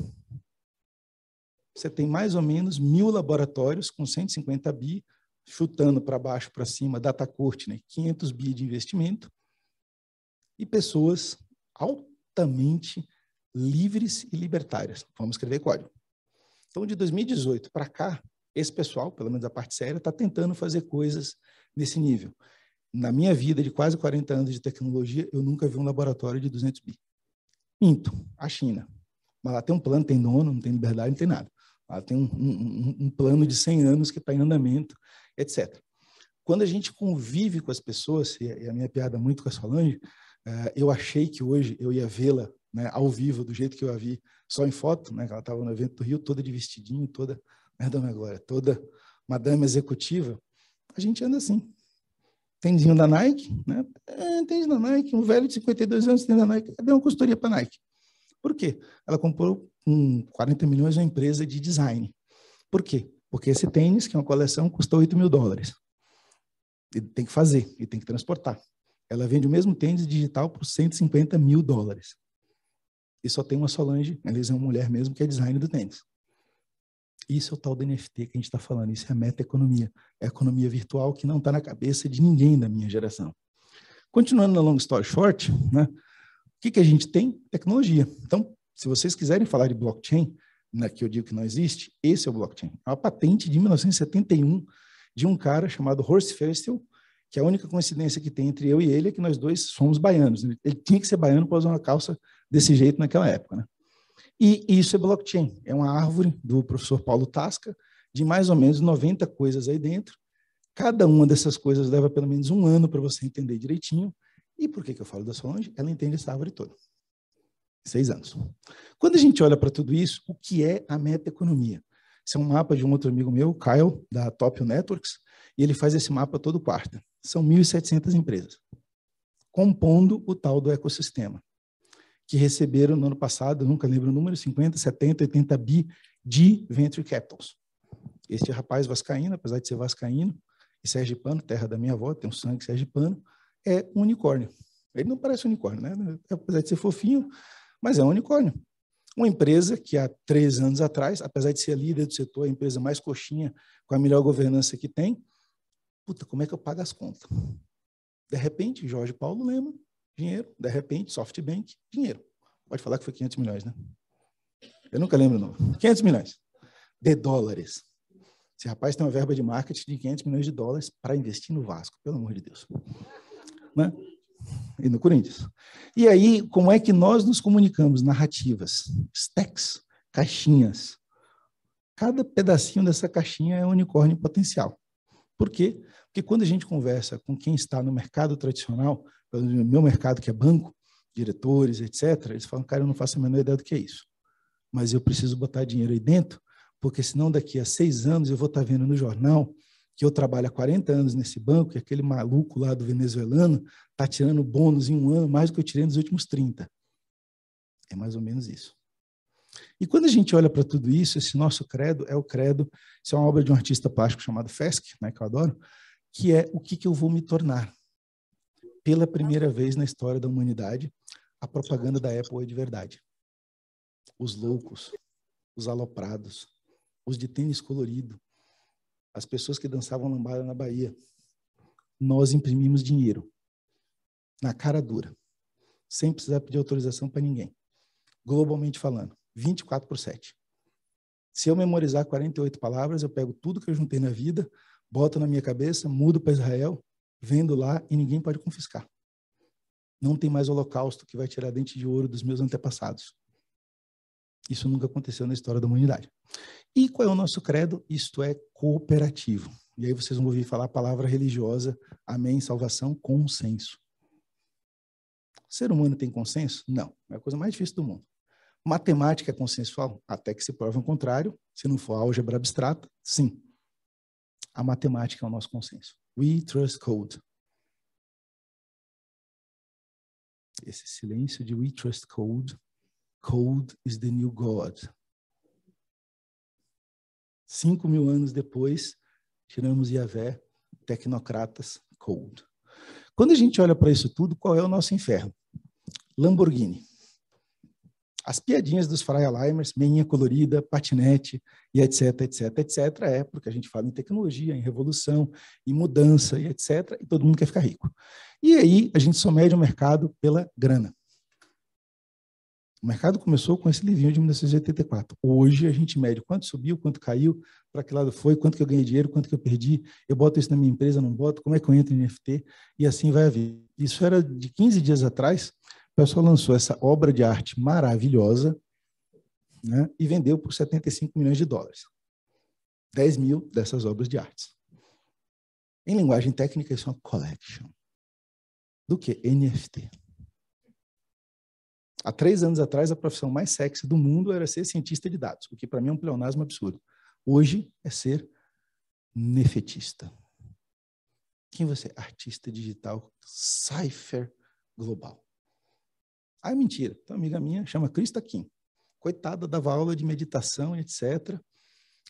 Você tem mais ou menos mil laboratórios com 150 bi chutando para baixo, para cima, data courtney né? 500 bi de investimento, e pessoas altamente livres e libertárias. Vamos escrever código. Então, de 2018 para cá, esse pessoal, pelo menos a parte séria, está tentando fazer coisas nesse nível. Na minha vida de quase 40 anos de tecnologia, eu nunca vi um laboratório de 200 bi. Minto, a China. Mas lá tem um plano, tem dono, não tem liberdade, não tem nada. Lá tem um, um, um plano de 100 anos que está em andamento etc. Quando a gente convive com as pessoas, e a minha piada é muito com a Solange, eh, eu achei que hoje eu ia vê-la né, ao vivo, do jeito que eu a vi, só em foto, né, ela estava no evento do Rio, toda de vestidinho, toda, perdão né, agora, Glória, toda madame executiva, a gente anda assim. Tendinho da Nike, né? É, tendinho da Nike, um velho de 52 anos, tendinho da Nike, deu uma consultoria para a Nike. Por quê? Ela comprou com um, 40 milhões uma empresa de design. Por quê? Porque esse tênis, que é uma coleção, custa 8 mil dólares. E tem que fazer, e tem que transportar. Ela vende o mesmo tênis digital por 150 mil dólares. E só tem uma Solange, ela é uma mulher mesmo, que é design do tênis. Isso é o tal do NFT que a gente está falando, isso é a meta-economia. É a economia virtual que não está na cabeça de ninguém da minha geração. Continuando na long story short, né? o que, que a gente tem? Tecnologia. Então, se vocês quiserem falar de blockchain, na, que eu digo que não existe, esse é o blockchain. É uma patente de 1971 de um cara chamado Horst Festel, que é a única coincidência que tem entre eu e ele é que nós dois somos baianos. Ele tinha que ser baiano para usar uma calça desse jeito naquela época. Né? E isso é blockchain. É uma árvore do professor Paulo Tasca, de mais ou menos 90 coisas aí dentro. Cada uma dessas coisas leva pelo menos um ano para você entender direitinho. E por que, que eu falo da Solange? Ela entende essa árvore toda seis anos. Quando a gente olha para tudo isso, o que é a meta-economia? Esse é um mapa de um outro amigo meu, Kyle, da Topio Networks, e ele faz esse mapa todo quarta. São 1.700 empresas, compondo o tal do ecossistema, que receberam no ano passado, nunca lembro o número, 50, 70, 80 bi de venture capitals. Este rapaz vascaíno, apesar de ser vascaíno, e sergipano, terra da minha avó, tem um sangue sergipano, é um unicórnio. Ele não parece um unicórnio, né? Apesar de ser fofinho, mas é um unicórnio. Uma empresa que há três anos atrás, apesar de ser líder do setor, a empresa mais coxinha, com a melhor governança que tem, puta, como é que eu pago as contas? De repente, Jorge Paulo Lema, dinheiro. De repente, SoftBank, dinheiro. Pode falar que foi 500 milhões, né? Eu nunca lembro o nome. 500 milhões de dólares. Esse rapaz tem uma verba de marketing de 500 milhões de dólares para investir no Vasco, pelo amor de Deus. Né? e no Corinthians. E aí, como é que nós nos comunicamos? Narrativas, stacks, caixinhas. Cada pedacinho dessa caixinha é um unicórnio potencial. Por quê? Porque quando a gente conversa com quem está no mercado tradicional, no meu mercado que é banco, diretores, etc., eles falam, cara, eu não faço a menor ideia do que é isso. Mas eu preciso botar dinheiro aí dentro, porque senão daqui a seis anos eu vou estar vendo no jornal que eu trabalho há 40 anos nesse banco, que aquele maluco lá do venezuelano está tirando bônus em um ano mais do que eu tirei nos últimos 30. É mais ou menos isso. E quando a gente olha para tudo isso, esse nosso credo é o credo, isso é uma obra de um artista plástico chamado Fesk, né, que eu adoro, que é o que, que eu vou me tornar. Pela primeira vez na história da humanidade, a propaganda da Apple é de verdade. Os loucos, os aloprados, os de tênis colorido, as pessoas que dançavam lambada na Bahia, nós imprimimos dinheiro na cara dura, sem precisar pedir autorização para ninguém. Globalmente falando, 24 por 7. Se eu memorizar 48 palavras, eu pego tudo que eu juntei na vida, boto na minha cabeça, mudo para Israel, vendo lá e ninguém pode confiscar. Não tem mais holocausto que vai tirar dente de ouro dos meus antepassados. Isso nunca aconteceu na história da humanidade. E qual é o nosso credo? Isto é cooperativo. E aí vocês vão ouvir falar a palavra religiosa, amém, salvação, consenso. O ser humano tem consenso? Não. É a coisa mais difícil do mundo. Matemática é consensual? Até que se prova o contrário. Se não for álgebra abstrata, sim. A matemática é o nosso consenso. We trust code. Esse silêncio de we trust code Cold is the New God. Cinco mil anos depois, tiramos Yahvé, tecnocratas, cold. Quando a gente olha para isso tudo, qual é o nosso inferno? Lamborghini. As piadinhas dos Freileimers, meinha colorida, patinete e etc, etc, etc, é porque a gente fala em tecnologia, em revolução, em mudança e etc, e todo mundo quer ficar rico. E aí a gente só mede o mercado pela grana. O mercado começou com esse livrinho de 1984. Hoje a gente mede quanto subiu, quanto caiu, para que lado foi, quanto que eu ganhei dinheiro, quanto que eu perdi, eu boto isso na minha empresa, não boto, como é que eu entro em NFT e assim vai haver. Isso era de 15 dias atrás, o pessoal lançou essa obra de arte maravilhosa né, e vendeu por 75 milhões de dólares. 10 mil dessas obras de artes. Em linguagem técnica, isso é uma collection. Do que? NFT. Há três anos atrás, a profissão mais sexy do mundo era ser cientista de dados, o que para mim é um pleonasmo absurdo. Hoje é ser nefetista. Quem você é? Artista digital, cipher global. Ah, é mentira. Tem uma amiga minha, chama Krista Kim. Coitada, dava aula de meditação, etc.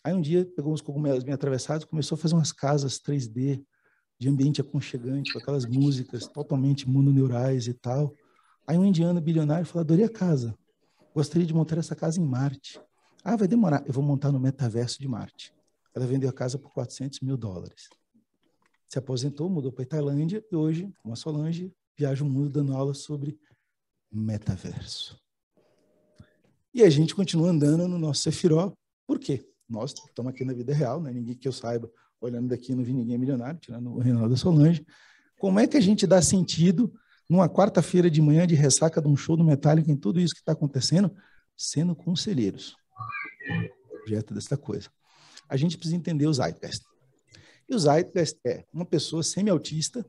Aí um dia pegou uns cogumelos bem atravessados, começou a fazer umas casas 3D de ambiente aconchegante, com aquelas músicas totalmente mononeurais e tal. Aí um indiano bilionário falou: adorei a casa. Gostaria de montar essa casa em Marte. Ah, vai demorar. Eu vou montar no metaverso de Marte. Ela vendeu a casa por 400 mil dólares. Se aposentou, mudou para a Tailândia e hoje, uma Solange, viaja o mundo dando aula sobre metaverso. E a gente continua andando no nosso Sefiró. Por quê? Nós estamos aqui na vida real, né? ninguém que eu saiba, olhando daqui, não vi ninguém milionário, tirando o Reinaldo Solange. Como é que a gente dá sentido numa quarta-feira de manhã de ressaca de um show do Metallica em tudo isso que está acontecendo, sendo conselheiros. Objeto desta coisa. A gente precisa entender o Zeitgeist. E o Zeitgeist é uma pessoa semi-autista,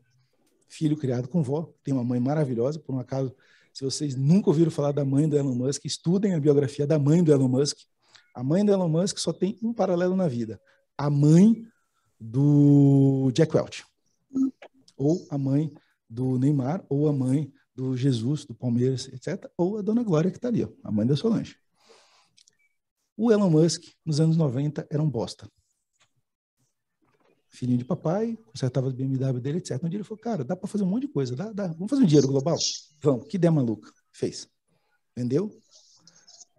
filho criado com vó, tem uma mãe maravilhosa, por um acaso, se vocês nunca ouviram falar da mãe do Elon Musk, estudem a biografia da mãe do Elon Musk. A mãe do Elon Musk só tem um paralelo na vida, a mãe do Jack Welch, ou a mãe do Neymar, ou a mãe do Jesus, do Palmeiras, etc., ou a Dona Glória, que está ali, ó, a mãe da Solange. O Elon Musk, nos anos 90, era um bosta. Filhinho de papai, consertava as BMW dele, etc. Um dia ele falou, cara, dá para fazer um monte de coisa, dá, dá. vamos fazer um dinheiro global? Vamos, que ideia maluca. Fez. Vendeu?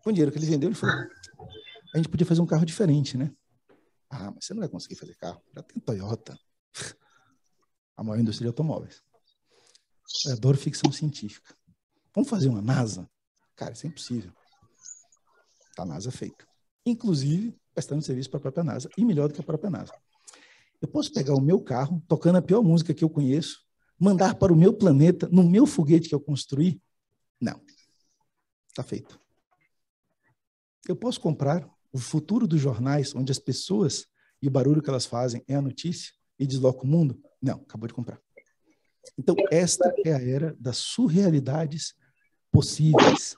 Com o dinheiro que ele vendeu, ele falou, a gente podia fazer um carro diferente, né? Ah, mas você não vai conseguir fazer carro. Já tem Toyota. A maior indústria de automóveis. Eu é adoro ficção científica. Vamos fazer uma NASA? Cara, isso é impossível. Tá, a NASA é feita. Inclusive, prestando serviço para a própria NASA, e melhor do que a própria NASA. Eu posso pegar o meu carro, tocando a pior música que eu conheço, mandar para o meu planeta, no meu foguete que eu construí? Não. Está feito. Eu posso comprar o futuro dos jornais, onde as pessoas e o barulho que elas fazem é a notícia e desloca o mundo? Não, acabou de comprar. Então, esta é a era das surrealidades possíveis.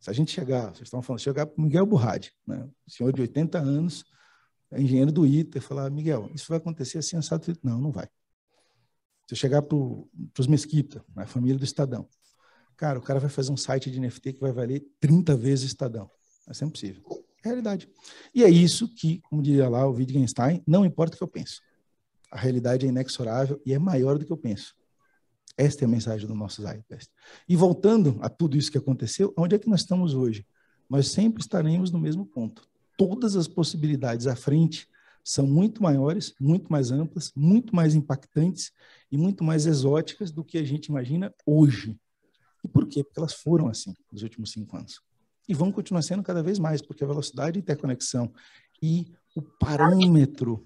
Se a gente chegar, vocês estão falando, chegar para Miguel Burradi, né? senhor de 80 anos, é engenheiro do ITER, falar, Miguel, isso vai acontecer assim, assado? Não, não vai. Se eu chegar para os Mesquita, a né, família do Estadão, cara, o cara vai fazer um site de NFT que vai valer 30 vezes Estadão. Isso é impossível. É realidade. E é isso que, como diria lá o Wittgenstein, não importa o que eu penso a realidade é inexorável e é maior do que eu penso. Esta é a mensagem do nosso Zeitgeist. E voltando a tudo isso que aconteceu, onde é que nós estamos hoje? Nós sempre estaremos no mesmo ponto. Todas as possibilidades à frente são muito maiores, muito mais amplas, muito mais impactantes e muito mais exóticas do que a gente imagina hoje. E por quê? Porque elas foram assim nos últimos cinco anos. E vão continuar sendo cada vez mais, porque a velocidade de interconexão e o parâmetro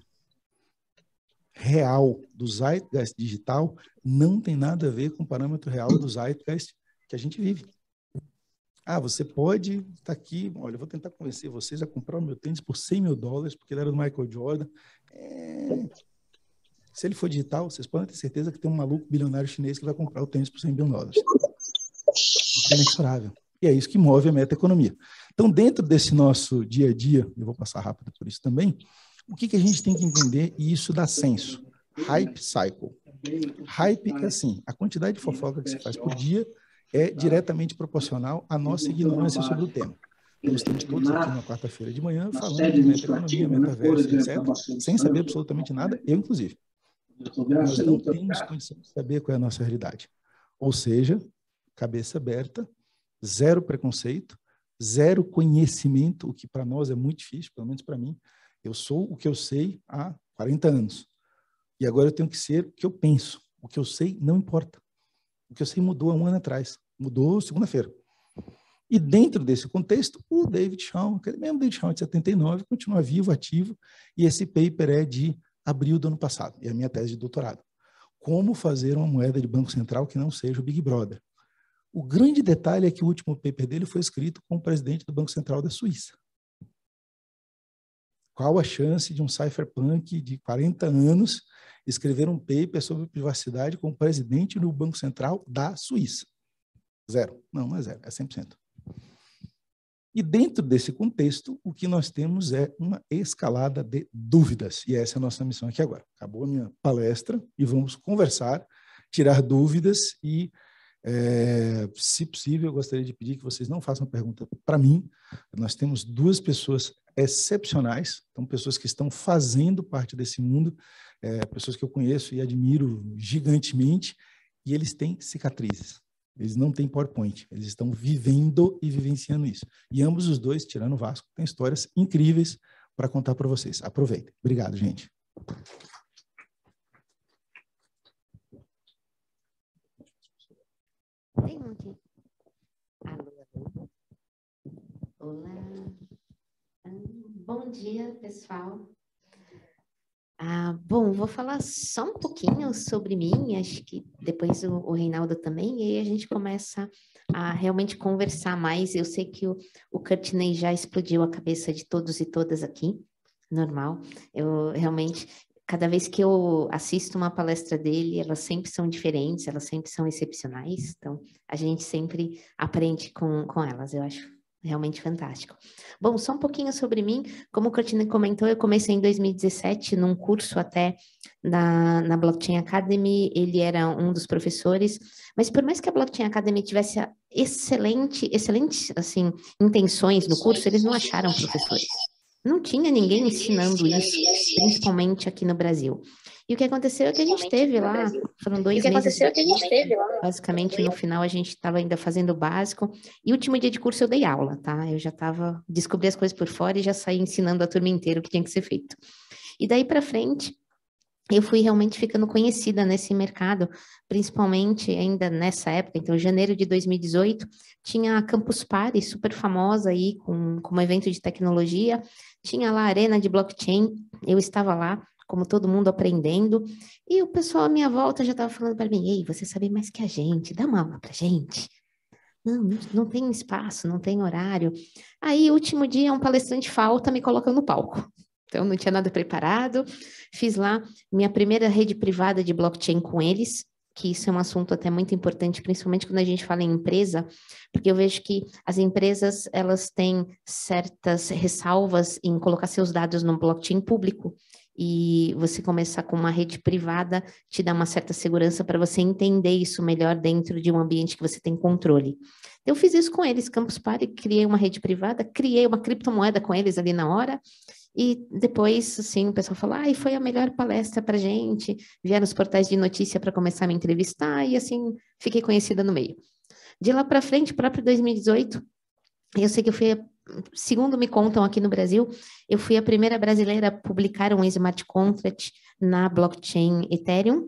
real do zeitgeist digital não tem nada a ver com o parâmetro real do zeitgeist que a gente vive. Ah, você pode estar tá aqui, olha, eu vou tentar convencer vocês a comprar o meu tênis por 100 mil dólares, porque ele era do Michael Jordan. É... Se ele for digital, vocês podem ter certeza que tem um maluco bilionário chinês que vai comprar o tênis por 100 mil dólares. É inexorável. E é isso que move a meta economia. Então, dentro desse nosso dia a dia, eu vou passar rápido por isso também, o que, que a gente tem que entender, e isso dá senso? Hype cycle. Hype é assim, a quantidade de fofoca que se faz por dia é diretamente proporcional à nossa ignorância sobre o tema. Então, nós estamos todos aqui na quarta-feira de manhã falando de metaeconomia, né? metaverso, etc., sem saber absolutamente nada, eu inclusive. Nós não temos condição de saber qual é a nossa realidade. Ou seja, cabeça aberta, zero preconceito, zero conhecimento, o que para nós é muito difícil, pelo menos para mim, eu sou o que eu sei há 40 anos. E agora eu tenho que ser o que eu penso. O que eu sei não importa. O que eu sei mudou há um ano atrás. Mudou segunda-feira. E dentro desse contexto, o David Shaw, aquele mesmo David Shaw de 79, continua vivo, ativo, e esse paper é de abril do ano passado, é a minha tese de doutorado. Como fazer uma moeda de Banco Central que não seja o Big Brother? O grande detalhe é que o último paper dele foi escrito com o presidente do Banco Central da Suíça. Qual a chance de um cypherpunk de 40 anos escrever um paper sobre privacidade com o presidente do Banco Central da Suíça? Zero. Não, não é zero, é 100%. E dentro desse contexto, o que nós temos é uma escalada de dúvidas. E essa é a nossa missão aqui agora. Acabou a minha palestra e vamos conversar, tirar dúvidas e, é, se possível, eu gostaria de pedir que vocês não façam pergunta para mim. Nós temos duas pessoas excepcionais, então pessoas que estão fazendo parte desse mundo, é, pessoas que eu conheço e admiro gigantemente, e eles têm cicatrizes. Eles não têm PowerPoint, eles estão vivendo e vivenciando isso. E ambos os dois, tirando o Vasco, têm histórias incríveis para contar para vocês. Aproveitem. Obrigado, gente. Tem um aqui. Alô, alô. Olá. Bom dia, pessoal. Ah, bom, vou falar só um pouquinho sobre mim, acho que depois o, o Reinaldo também, e aí a gente começa a realmente conversar mais. Eu sei que o, o já explodiu a cabeça de todos e todas aqui, normal. Eu realmente, cada vez que eu assisto uma palestra dele, elas sempre são diferentes, elas sempre são excepcionais, então a gente sempre aprende com, com elas, eu acho Realmente fantástico. Bom, só um pouquinho sobre mim. Como o Cortina comentou, eu comecei em 2017 num curso até na, na Blockchain Academy. Ele era um dos professores, mas por mais que a Blockchain Academy tivesse excelente, excelentes assim intenções no curso, eles não acharam professores. Não tinha ninguém ensinando isso, principalmente aqui no Brasil. E o que aconteceu é que a gente teve lá, foram dois meses. O que aconteceu é que a gente teve lá. Basicamente, no final, a gente estava ainda fazendo o básico. E último dia de curso eu dei aula, tá? Eu já estava, descobri as coisas por fora e já saí ensinando a turma inteira o que tinha que ser feito. E daí para frente, eu fui realmente ficando conhecida nesse mercado, principalmente ainda nessa época, então janeiro de 2018, tinha a Campus Party, super famosa aí, com, com um evento de tecnologia, tinha lá a Arena de Blockchain, eu estava lá, como todo mundo aprendendo. E o pessoal à minha volta já estava falando para mim: ei, você sabe mais que a gente, dá uma aula para gente. Não, não tem espaço, não tem horário. Aí, último dia, um palestrante falta, me coloca no palco. Então, não tinha nada preparado. Fiz lá minha primeira rede privada de blockchain com eles, que isso é um assunto até muito importante, principalmente quando a gente fala em empresa, porque eu vejo que as empresas, elas têm certas ressalvas em colocar seus dados no blockchain público e você começar com uma rede privada te dá uma certa segurança para você entender isso melhor dentro de um ambiente que você tem controle. Eu fiz isso com eles, Campus Party, criei uma rede privada, criei uma criptomoeda com eles ali na hora. E depois, assim, o pessoal falou, ah, foi a melhor palestra para gente. Vieram os portais de notícia para começar a me entrevistar e, assim, fiquei conhecida no meio. De lá para frente, próprio 2018, eu sei que eu fui, segundo me contam aqui no Brasil, eu fui a primeira brasileira a publicar um smart contract na blockchain Ethereum.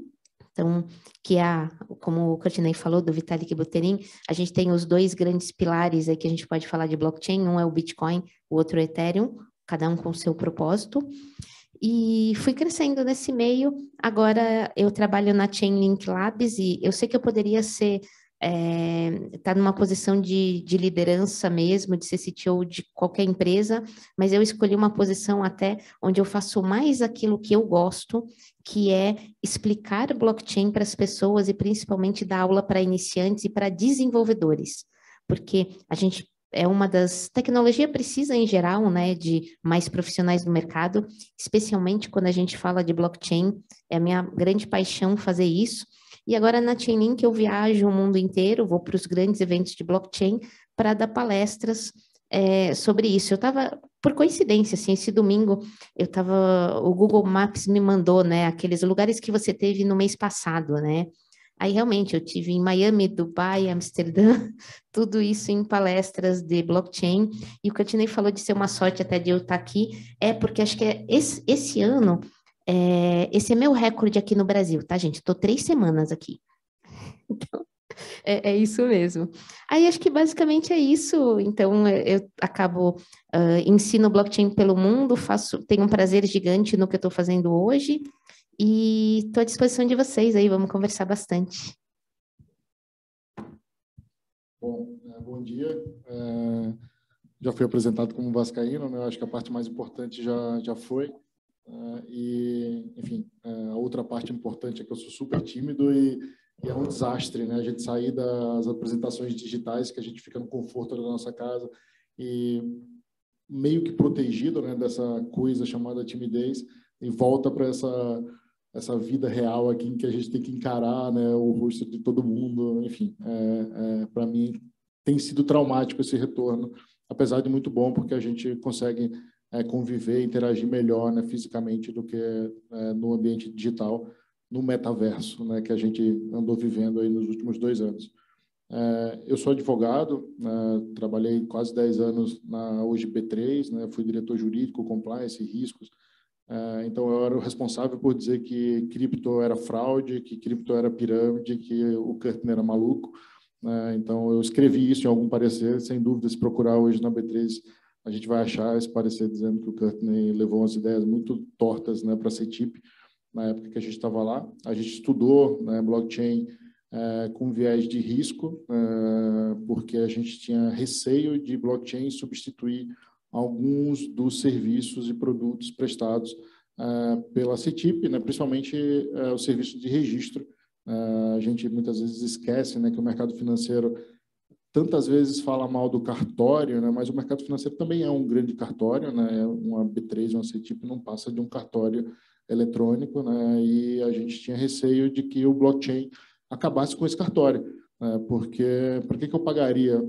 Então, que é a, como o Cortinei falou, do Vitalik Buterin, a gente tem os dois grandes pilares aí que a gente pode falar de blockchain, um é o Bitcoin, o outro é o Ethereum, cada um com seu propósito e fui crescendo nesse meio. Agora eu trabalho na Chainlink Labs e eu sei que eu poderia ser está é, tá numa posição de, de liderança mesmo, de ser CTO de qualquer empresa, mas eu escolhi uma posição até onde eu faço mais aquilo que eu gosto, que é explicar blockchain para as pessoas e principalmente dar aula para iniciantes e para desenvolvedores, porque a gente é uma das tecnologia precisa em geral, né, de mais profissionais no mercado, especialmente quando a gente fala de blockchain. É a minha grande paixão fazer isso e agora na Chainlink eu viajo o mundo inteiro, vou para os grandes eventos de blockchain para dar palestras é, sobre isso. Eu estava, por coincidência, assim, esse domingo eu estava, o Google Maps me mandou, né, aqueles lugares que você teve no mês passado, né? Aí realmente eu tive em Miami, Dubai, Amsterdã, tudo isso em palestras de blockchain. E o que a Tinei falou de ser uma sorte até de eu estar aqui é porque acho que é esse, esse ano é, esse é meu recorde aqui no Brasil, tá, gente? Estou três semanas aqui. Então, é, é, isso mesmo. Aí acho que basicamente é isso. Então, eu, é, eu acabo, uh, ensino blockchain pelo mundo, faço, tenho um prazer gigante no que eu estou fazendo hoje e estou à disposição de vocês aí, vamos conversar bastante. Bom, é, bom dia. É, já fui apresentado como Vascaíno, né? acho que a parte mais importante já, já foi. Uh, e, enfim, uh, a outra parte importante é que eu sou super tímido e, e, é um desastre, né? A gente sair das apresentações digitais, que a gente fica no conforto da nossa casa e meio que protegido né, dessa coisa chamada timidez e volta para essa essa vida real aqui em que a gente tem que encarar né, o rosto de todo mundo, enfim, é, é, para mim tem sido traumático esse retorno, apesar de muito bom porque a gente consegue é, conviver, interagir melhor né, fisicamente do que é, no ambiente digital, no metaverso né, que a gente andou vivendo aí nos últimos dois anos. É, eu sou advogado, né, trabalhei quase 10 anos na hoje B3, né, fui diretor jurídico, compliance, riscos. É, então eu era o responsável por dizer que cripto era fraude, que cripto era pirâmide, que o Curtin era maluco. Né. então eu escrevi isso em algum parecer, sem dúvida, se procurar hoje na B3 a gente vai achar esse parecer dizendo que o Courtney levou umas ideias muito tortas né, para a CETIP na época que a gente estava lá. A gente estudou né, blockchain é, com viés de risco, é, porque a gente tinha receio de blockchain substituir alguns dos serviços e produtos prestados é, pela CETIP, né, principalmente o serviço de registro. a gente muitas vezes esquece né, que o mercado financeiro tantas vezes fala mal do cartório, né? mas o mercado financeiro também é um grande cartório, né? É uma B3, uma CETIP não passa de um cartório eletrônico, né? e a gente tinha receio de que o blockchain acabasse com esse cartório, né? porque para que, que eu pagaria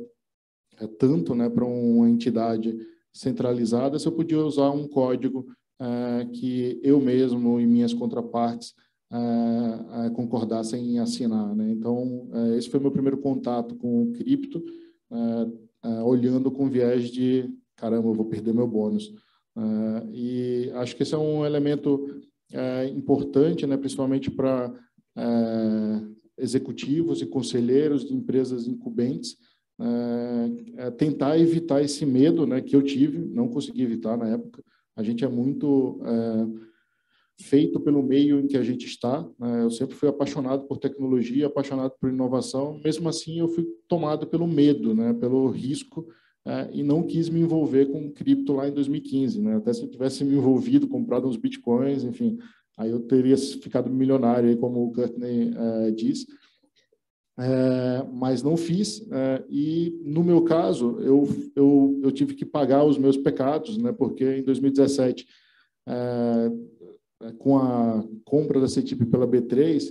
é, tanto né, para uma entidade centralizada se eu podia usar um código é, que eu mesmo e minhas contrapartes a concordassem em assinar. Né? Então, é, esse foi meu primeiro contato com cripto, é, é, olhando com viés de, caramba, eu vou perder meu bônus. e acho que esse é um elemento importante, né? principalmente para executivos e conselheiros de empresas incumbentes, tentar evitar esse medo né, que eu tive, não consegui evitar na época. A gente é muito feito pelo meio em que a gente está. Né? Eu sempre fui apaixonado por tecnologia, apaixonado por inovação. Mesmo assim, eu fui tomado pelo medo, né? pelo risco, é, e não quis me envolver com cripto lá em 2015. Né? Até se eu tivesse me envolvido, comprado uns bitcoins, enfim, aí eu teria ficado milionário, como o Courtney é, diz. É, mas não fiz é, e no meu caso eu, eu, eu tive que pagar os meus pecados né porque em 2017 é, com a compra da CETIP pela B3,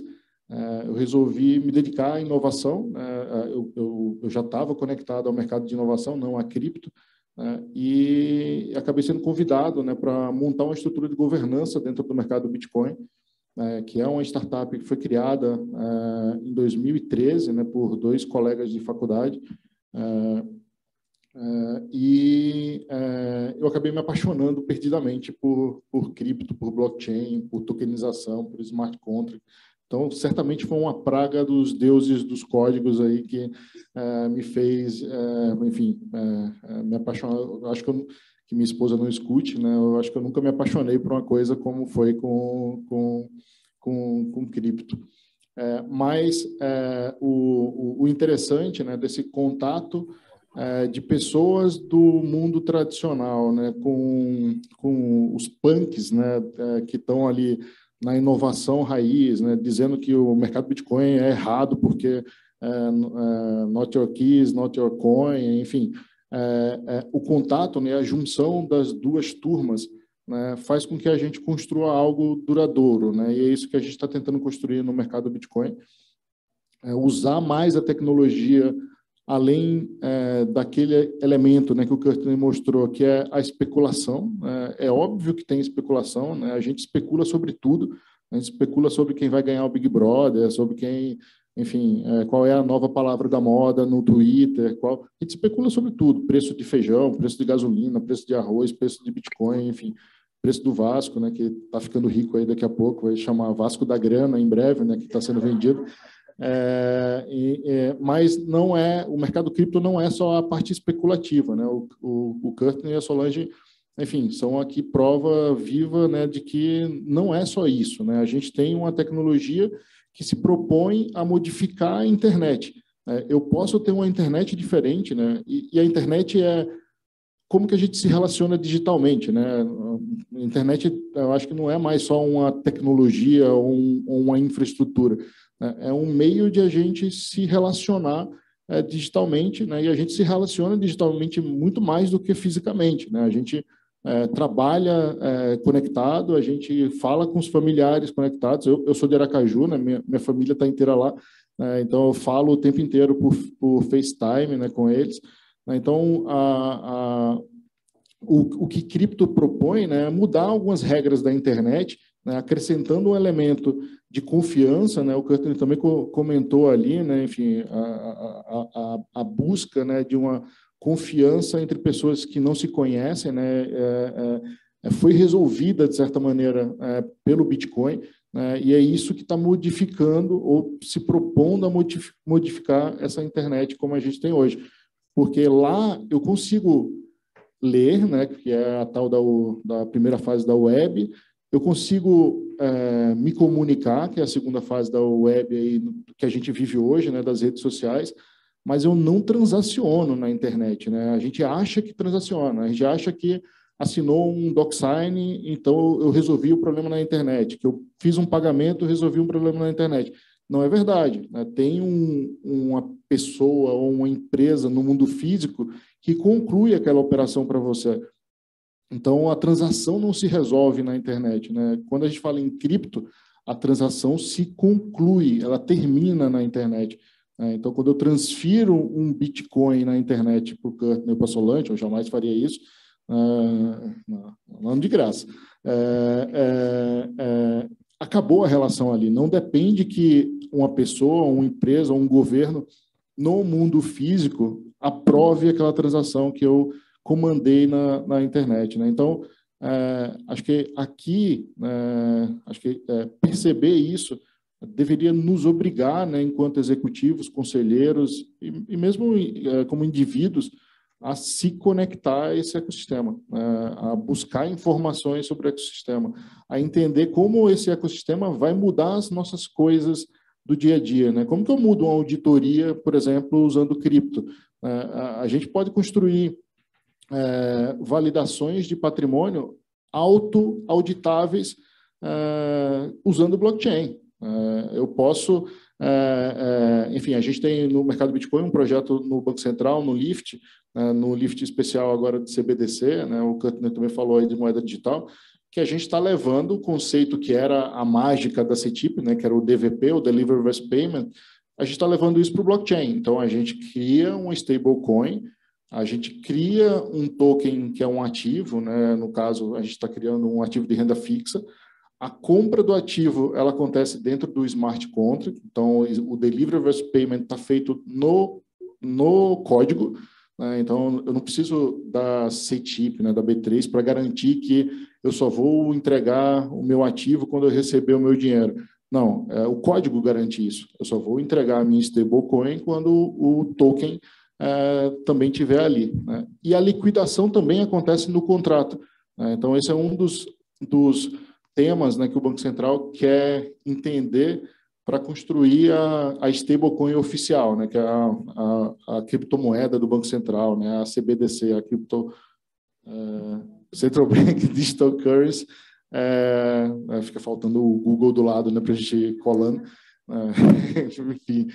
é, eu resolvi me dedicar à inovação. Né, é, eu, já estava conectado ao mercado de inovação, não à cripto, né, e acabei sendo convidado né, para montar uma estrutura de governança dentro do mercado do Bitcoin, né, que é uma startup que foi criada é, em 2013 né, por dois colegas de faculdade. Uh, e uh, eu acabei me apaixonando perdidamente por, por cripto, por blockchain, por tokenização, por smart contract. Então, certamente foi uma praga dos deuses dos códigos aí que uh, me fez, enfim, me apaixonar. acho que, eu, que, minha esposa não escute, né? Eu acho que eu nunca me apaixonei por uma coisa como foi com, com, com, com cripto. mas o, o, interessante né, desse contato é, de pessoas do mundo tradicional, né, com, com os punks né, é, que estão ali na inovação raiz, né, dizendo que o mercado Bitcoin é errado porque é, é, not your keys, not your coin, enfim. É, é, o contato, né, a junção das duas turmas né, faz com que a gente construa algo duradouro, né, e é isso que a gente está tentando construir no mercado Bitcoin, é usar mais a tecnologia além é, daquele elemento né, que o Curtin mostrou, que é a especulação. É, é óbvio que tem especulação, né? a gente especula sobre tudo, a gente especula sobre quem vai ganhar o Big Brother, sobre quem, enfim, é, qual é a nova palavra da moda no Twitter, qual... a gente especula sobre tudo, preço de feijão, preço de gasolina, preço de arroz, preço de Bitcoin, enfim, preço do Vasco, né, que está ficando rico aí daqui a pouco, vai chamar Vasco da Grana em breve, né, que está sendo vendido. É, e, é, mas não é o mercado cripto não é só a parte especulativa, né? O, o, o e a Solange, enfim, são aqui prova viva, né, de que não é só isso, né? A gente tem uma tecnologia que se propõe a modificar a internet. Né? Eu posso ter uma internet diferente, né? E, e, a internet é como que a gente se relaciona digitalmente, né? A internet, eu acho que não é mais só uma tecnologia ou um, uma infraestrutura né? É um meio de a gente se relacionar é, digitalmente, né? e a gente se relaciona digitalmente muito mais do que fisicamente. Né? A gente é, trabalha é, conectado, a gente fala com os familiares conectados. Eu, eu sou de Aracaju, né? minha, minha família está inteira lá, né? então eu falo o tempo inteiro por, por FaceTime né, com eles. Né? Então, a, a, o, o que cripto propõe né, é mudar algumas regras da internet né, acrescentando um elemento de confiança, né, o Curtin também comentou ali, né, enfim, a, a, a, a busca né, de uma confiança entre pessoas que não se conhecem, né, é, é, é foi resolvida, de certa maneira, é, pelo Bitcoin, né, e é isso que está modificando ou se propondo a modificar essa internet como a gente tem hoje. Porque lá eu consigo ler, né, que é a tal da, da primeira fase da web, eu consigo é, me comunicar, que é a segunda fase da web aí, que a gente vive hoje, né, das redes sociais, mas eu não transaciono na internet. Né? A gente acha que transaciona, a gente acha que assinou um DocSign, então eu resolvi o problema na internet, que eu fiz um pagamento, resolvi um problema na internet. Não é verdade. Né? Tem um, uma pessoa ou uma empresa no mundo físico que conclui aquela operação para você. Então, a transação não se resolve na internet. Né? Quando a gente fala em cripto, a transação se conclui, ela termina na internet. Né? Então, quando eu transfiro um Bitcoin na internet para o Kurtner para Solange, eu jamais faria isso, né? falando é, de graça, é, é, é, acabou a relação ali. Não depende que uma pessoa, uma empresa, um governo, no mundo físico, aprove aquela transação que eu comandei na, na internet. Né? Então, é, acho que aqui, é, acho que é, perceber isso deveria nos obrigar, né, enquanto executivos, conselheiros e, e mesmo é, como indivíduos, a se conectar a esse ecossistema, né? a buscar informações sobre o ecossistema, a entender como esse ecossistema vai mudar as nossas coisas do dia a dia, né? Como que eu mudo uma auditoria, por exemplo, usando cripto? Né? A gente pode construir é, validações de patrimônio auto-auditáveis é, usando blockchain. É, eu posso, é, é, enfim, a gente tem no mercado Bitcoin um projeto no Banco Central, no Lift, né, no Lift especial agora de CBDC, né, o Kantner também falou aí de moeda digital, que a gente está levando o conceito que era a mágica da CETIP, né, que era o DVP, o Deliverless Payment, a gente está levando isso para o blockchain. Então, a gente cria um stablecoin a gente cria um token que é um ativo, né? no caso, a gente está criando um ativo de renda fixa. A compra do ativo ela acontece dentro do smart contract, então o delivery versus payment está feito no, no código, né? então eu não preciso da CTIP, né? da B3, para garantir que eu só vou entregar o meu ativo quando eu receber o meu dinheiro. Não, é, o código garante isso. Eu só vou entregar a minha stablecoin quando o token é, também tiver ali. Né? E a liquidação também acontece no contrato. Né? Então, esse é um dos, dos temas né, que o Banco Central quer entender para construir a, a stablecoin oficial, né, que é a, a, a, criptomoeda do Banco Central, né, a CBDC, a Crypto é, Central Bank Digital Currency. É, né? fica faltando o Google do lado né, para a gente colando. É, enfim,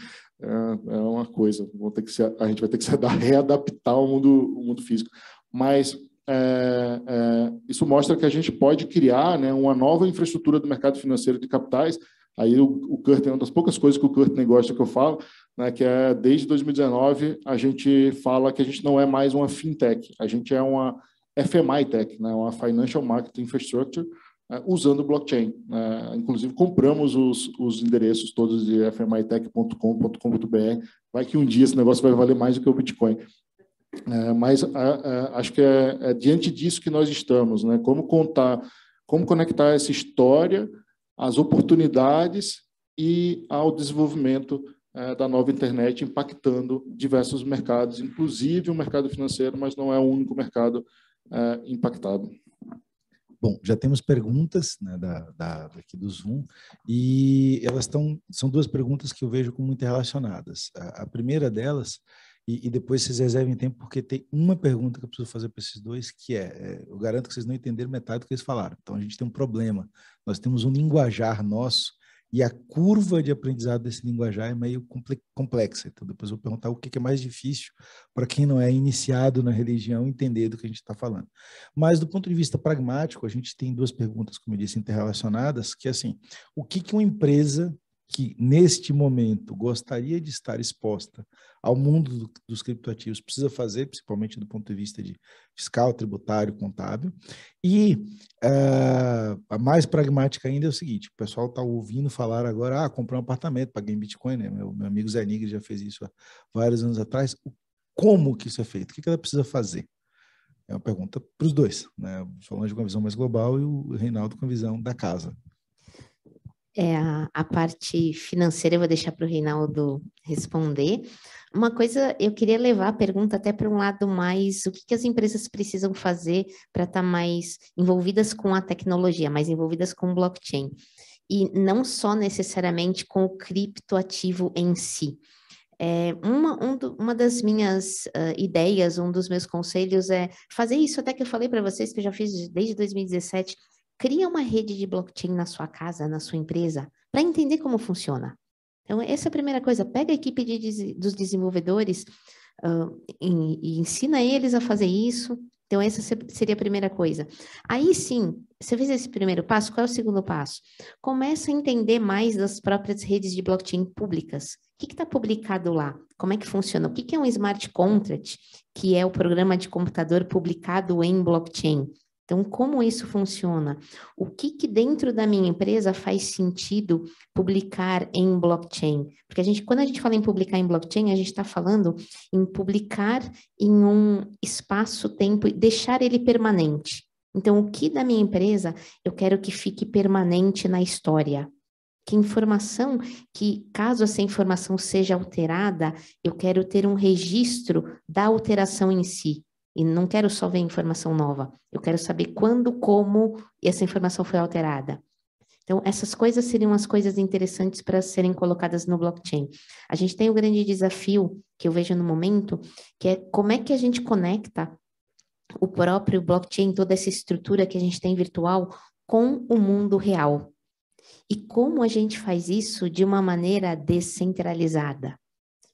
é, é uma coisa. ter que se, a gente vai ter que se readaptar ao mundo, ao mundo físico. Mas é, é, isso mostra que a gente pode criar né, uma nova infraestrutura do mercado financeiro de capitais. Aí o, o Kurt é uma das poucas coisas que o Kurt nem gosta que eu falo, né, que é desde 2019 a gente fala que a gente não é mais uma fintech, a gente é uma FMI Tech, né, uma Financial Market Infrastructure, né, usando blockchain. Né. inclusive, compramos os, os endereços todos de fmitech.com.com.br. Vai que um dia esse negócio vai valer mais do que o Bitcoin. É, mas acho que é, é, diante disso que nós estamos, né? Como contar, como conectar essa história as oportunidades e ao desenvolvimento é, da nova internet, impactando diversos mercados, inclusive o mercado financeiro, mas não é o único mercado impactado. Bom, já temos perguntas né, da, da, aqui do Zoom e elas estão são duas perguntas que eu vejo como muito relacionadas. A, a primeira delas e, e, depois vocês reservem tempo porque tem uma pergunta que eu preciso fazer para esses dois que é, é, eu garanto que vocês não entenderam metade do que eles falaram. Então a gente tem um problema. Nós temos um linguajar nosso e a curva de aprendizado desse linguajar é meio complexa. Então, depois vou perguntar o que é mais difícil para quem não é iniciado na religião entender do que a gente está falando. Mas, do ponto de vista pragmático, a gente tem duas perguntas, como eu disse, interrelacionadas, que é assim, o que, que uma empresa que neste momento gostaria de estar exposta ao mundo do, dos criptoativos precisa fazer, principalmente do ponto de vista de fiscal, tributário, contábil. E uh, a mais pragmática ainda é o seguinte: o pessoal está ouvindo falar agora, ah, comprei um apartamento, paguei em Bitcoin, né? Meu, meu amigo Zé Nigri já fez isso há vários anos atrás. O, como que isso é feito? O que, que ela precisa fazer? É uma pergunta para os dois, né? O Solange com a visão mais global e o Reinaldo com a visão da casa é, a, a parte financeira eu vou deixar para o Reinaldo responder. Uma coisa, eu queria levar a pergunta até para um lado mais, o que, que as empresas precisam fazer para estar tá mais envolvidas com a tecnologia, mais envolvidas com o blockchain? E não só necessariamente com o criptoativo em si. É, uma, um do, uma das minhas uh, ideias, um dos meus conselhos é fazer isso até que eu falei para vocês, que eu já fiz desde 2017, Cria uma rede de blockchain na sua casa, na sua empresa, para entender como funciona. Então, essa é a primeira coisa. Pega a equipe de, dos desenvolvedores uh, e, e ensina eles a fazer isso. Então, essa seria a primeira coisa. Aí sim, você fez esse primeiro passo, qual é o segundo passo? Começa a entender mais das próprias redes de blockchain públicas. O que está publicado lá? Como é que funciona? O que, que é um smart contract, que é o programa de computador publicado em blockchain? Então, como isso funciona? O que, que dentro da minha empresa faz sentido publicar em blockchain? Porque a gente, quando a gente fala em publicar em blockchain, a gente está falando em publicar em um espaço-tempo e deixar ele permanente. Então, o que da minha empresa eu quero que fique permanente na história? Que informação que, caso essa informação seja alterada, eu quero ter um registro da alteração em si e não quero só ver informação nova, eu quero saber quando, como essa informação foi alterada. Então, essas coisas seriam as coisas interessantes para serem colocadas no blockchain. A gente tem o um grande desafio que eu vejo no momento, que é como é que a gente conecta o próprio blockchain, toda essa estrutura que a gente tem virtual, com o mundo real. E como a gente faz isso de uma maneira descentralizada?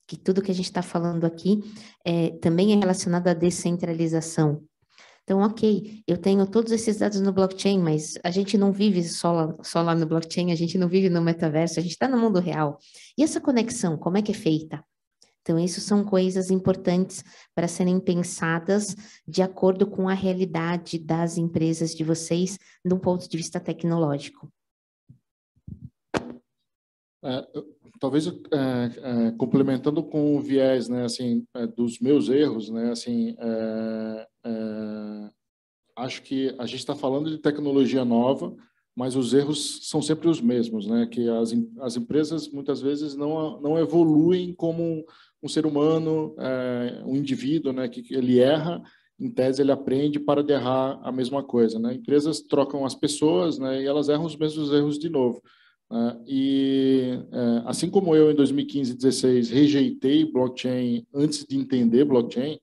que tudo que a gente está falando aqui é, também é relacionado à descentralização. Então, ok, eu tenho todos esses dados no blockchain, mas a gente não vive só lá, só lá no blockchain, a gente não vive no metaverso, a gente está no mundo real. E essa conexão, como é que é feita? Então, isso são coisas importantes para serem pensadas de acordo com a realidade das empresas de vocês, de um ponto de vista tecnológico. É, talvez é, é, complementando com o viés, né, assim, é, dos meus erros, né, assim, é, acho que a gente está falando de tecnologia nova, mas os erros são sempre os mesmos, né? Que as, as empresas muitas vezes não, não evoluem como um, um ser humano, é, um indivíduo, né? Que, ele erra, em tese ele aprende para errar a mesma coisa, né? Empresas trocam as pessoas, né? E elas erram os mesmos erros de novo. Né? e é, assim como eu em 2015 e 2016 rejeitei blockchain antes de entender blockchain,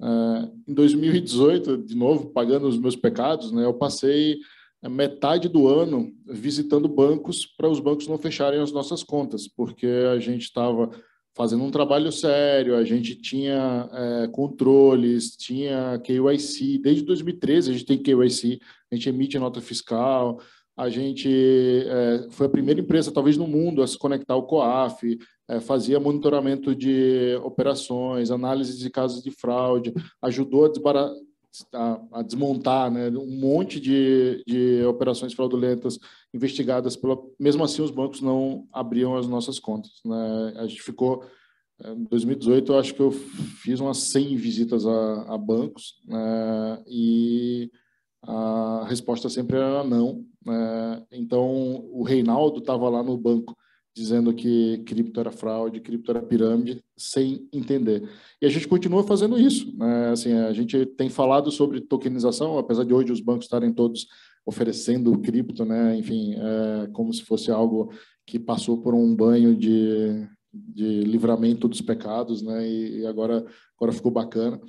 é, em 2018, de novo, pagando os meus pecados, né, eu passei é, metade do ano visitando bancos para os bancos não fecharem as nossas contas, porque a gente estava fazendo um trabalho sério, a gente tinha é, controles, tinha KYC, desde 2013 a gente tem KYC, a gente emite nota fiscal, a gente é, foi a primeira empresa, talvez no mundo, a se conectar ao COAF, é, fazia monitoramento de operações, análise de casos de fraude, ajudou a, desbara... a, a desmontar né, um monte de, de operações fraudulentas investigadas. Pela... Mesmo assim, os bancos não abriam as nossas contas. Né? A gente ficou. É, em 2018, eu acho que eu fiz umas 100 visitas a, a bancos né? e a resposta sempre era não é, então, o Reinaldo estava lá no banco dizendo que cripto era fraude, cripto era pirâmide, sem entender. E a gente continua fazendo isso. Né? Assim, a gente tem falado sobre tokenização, apesar de hoje os bancos estarem todos oferecendo cripto, né? enfim, é, como se fosse algo que passou por um banho de, de livramento dos pecados, né? e agora, agora ficou bacana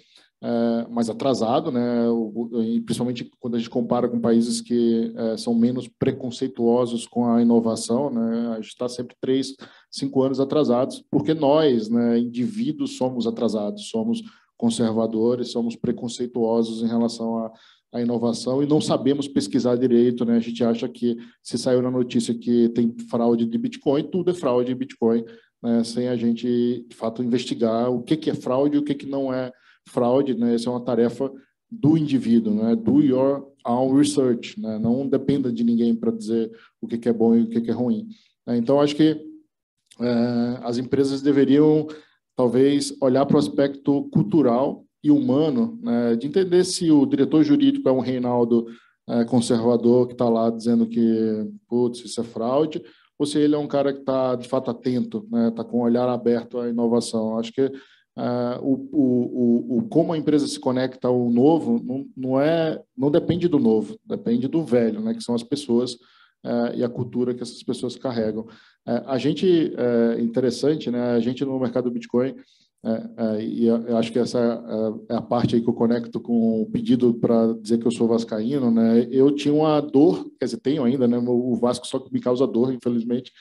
é, mais atrasado, né? O, o, principalmente quando a gente compara com países que é, são menos preconceituosos com a inovação, né? A gente está sempre três, cinco anos atrasados, porque nós, né, indivíduos, somos atrasados, somos conservadores, somos preconceituosos em relação a a inovação e não sabemos pesquisar direito, né? A gente acha que se saiu na notícia que tem fraude de Bitcoin, tudo é fraude de Bitcoin, né? sem a gente de fato investigar o que que é fraude e o que que não é fraude, né? Essa é uma tarefa do indivíduo, né? Do your own research, né? Não dependa de ninguém para dizer o que, que, é bom e o que, que é ruim. É, então, acho que é, as empresas deveriam, talvez, olhar para o aspecto cultural e humano, né? de entender se o diretor jurídico é um Reinaldo é, conservador que está lá dizendo que, putz, isso é fraude, ou se ele é um cara que está, de fato, atento, está né? com o olhar aberto à inovação. Acho que ah, o, o, o, como a empresa se conecta ao novo não, não, é não depende do novo depende do velho né que são as pessoas uh, e a cultura que essas pessoas carregam uh, a gente é, interessante né a gente no mercado do bitcoin é, e eu acho que essa é a parte aí que eu conecto com o pedido para dizer que eu sou vascaíno, né? Eu tinha uma dor, quer dizer, tenho ainda, né? O Vasco só me causa dor, infelizmente,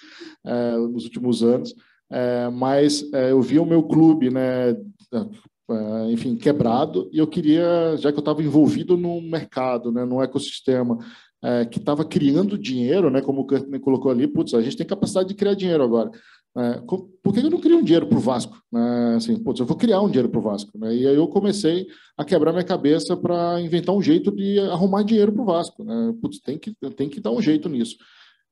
nos últimos anos é, mas é, eu vi o meu clube, né, é, enfim, quebrado, e eu queria, já que eu estava envolvido no mercado, né, no ecossistema, é, que estava criando dinheiro, né, como o Kurtner colocou ali, putz, a gente tem capacidade de criar dinheiro agora. É, por que eu não crio um dinheiro para o Vasco? É, assim, putz, eu vou criar um dinheiro para o Vasco. Né? E aí eu comecei a quebrar minha cabeça para inventar um jeito de arrumar dinheiro para o Vasco. Né? Putz, tem que, tem que dar um jeito nisso.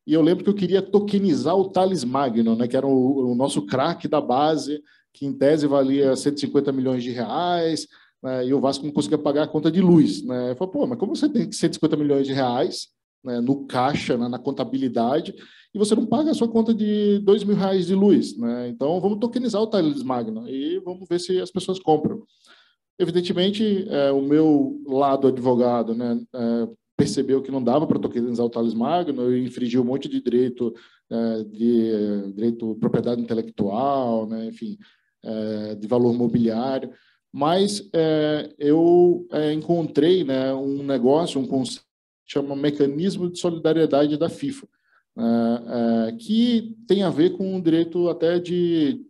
E eu lembro que eu queria tokenizar o Thales Magno, né, que era o, o nosso craque da base, que em tese valia 150 milhões de reais, né, e o Vasco não conseguia pagar a conta de luz. Né? Eu falei, pô, mas como você tem 150 milhões de reais né, no caixa, na, na contabilidade, e você não paga a sua conta de 2 mil reais de luz? Né? Então vamos tokenizar o Thales Magno e vamos ver se as pessoas compram. Evidentemente, é, o meu lado advogado, né, é, percebeu que não dava para tokenizar o Thales Magno e infringiu um monte de direito, é, de direito propriedade intelectual, né, enfim, é, de valor mobiliário. Mas é, eu é, encontrei né, um negócio, um conceito que chama Mecanismo de Solidariedade da FIFA, né, é, que tem a ver com o direito até de,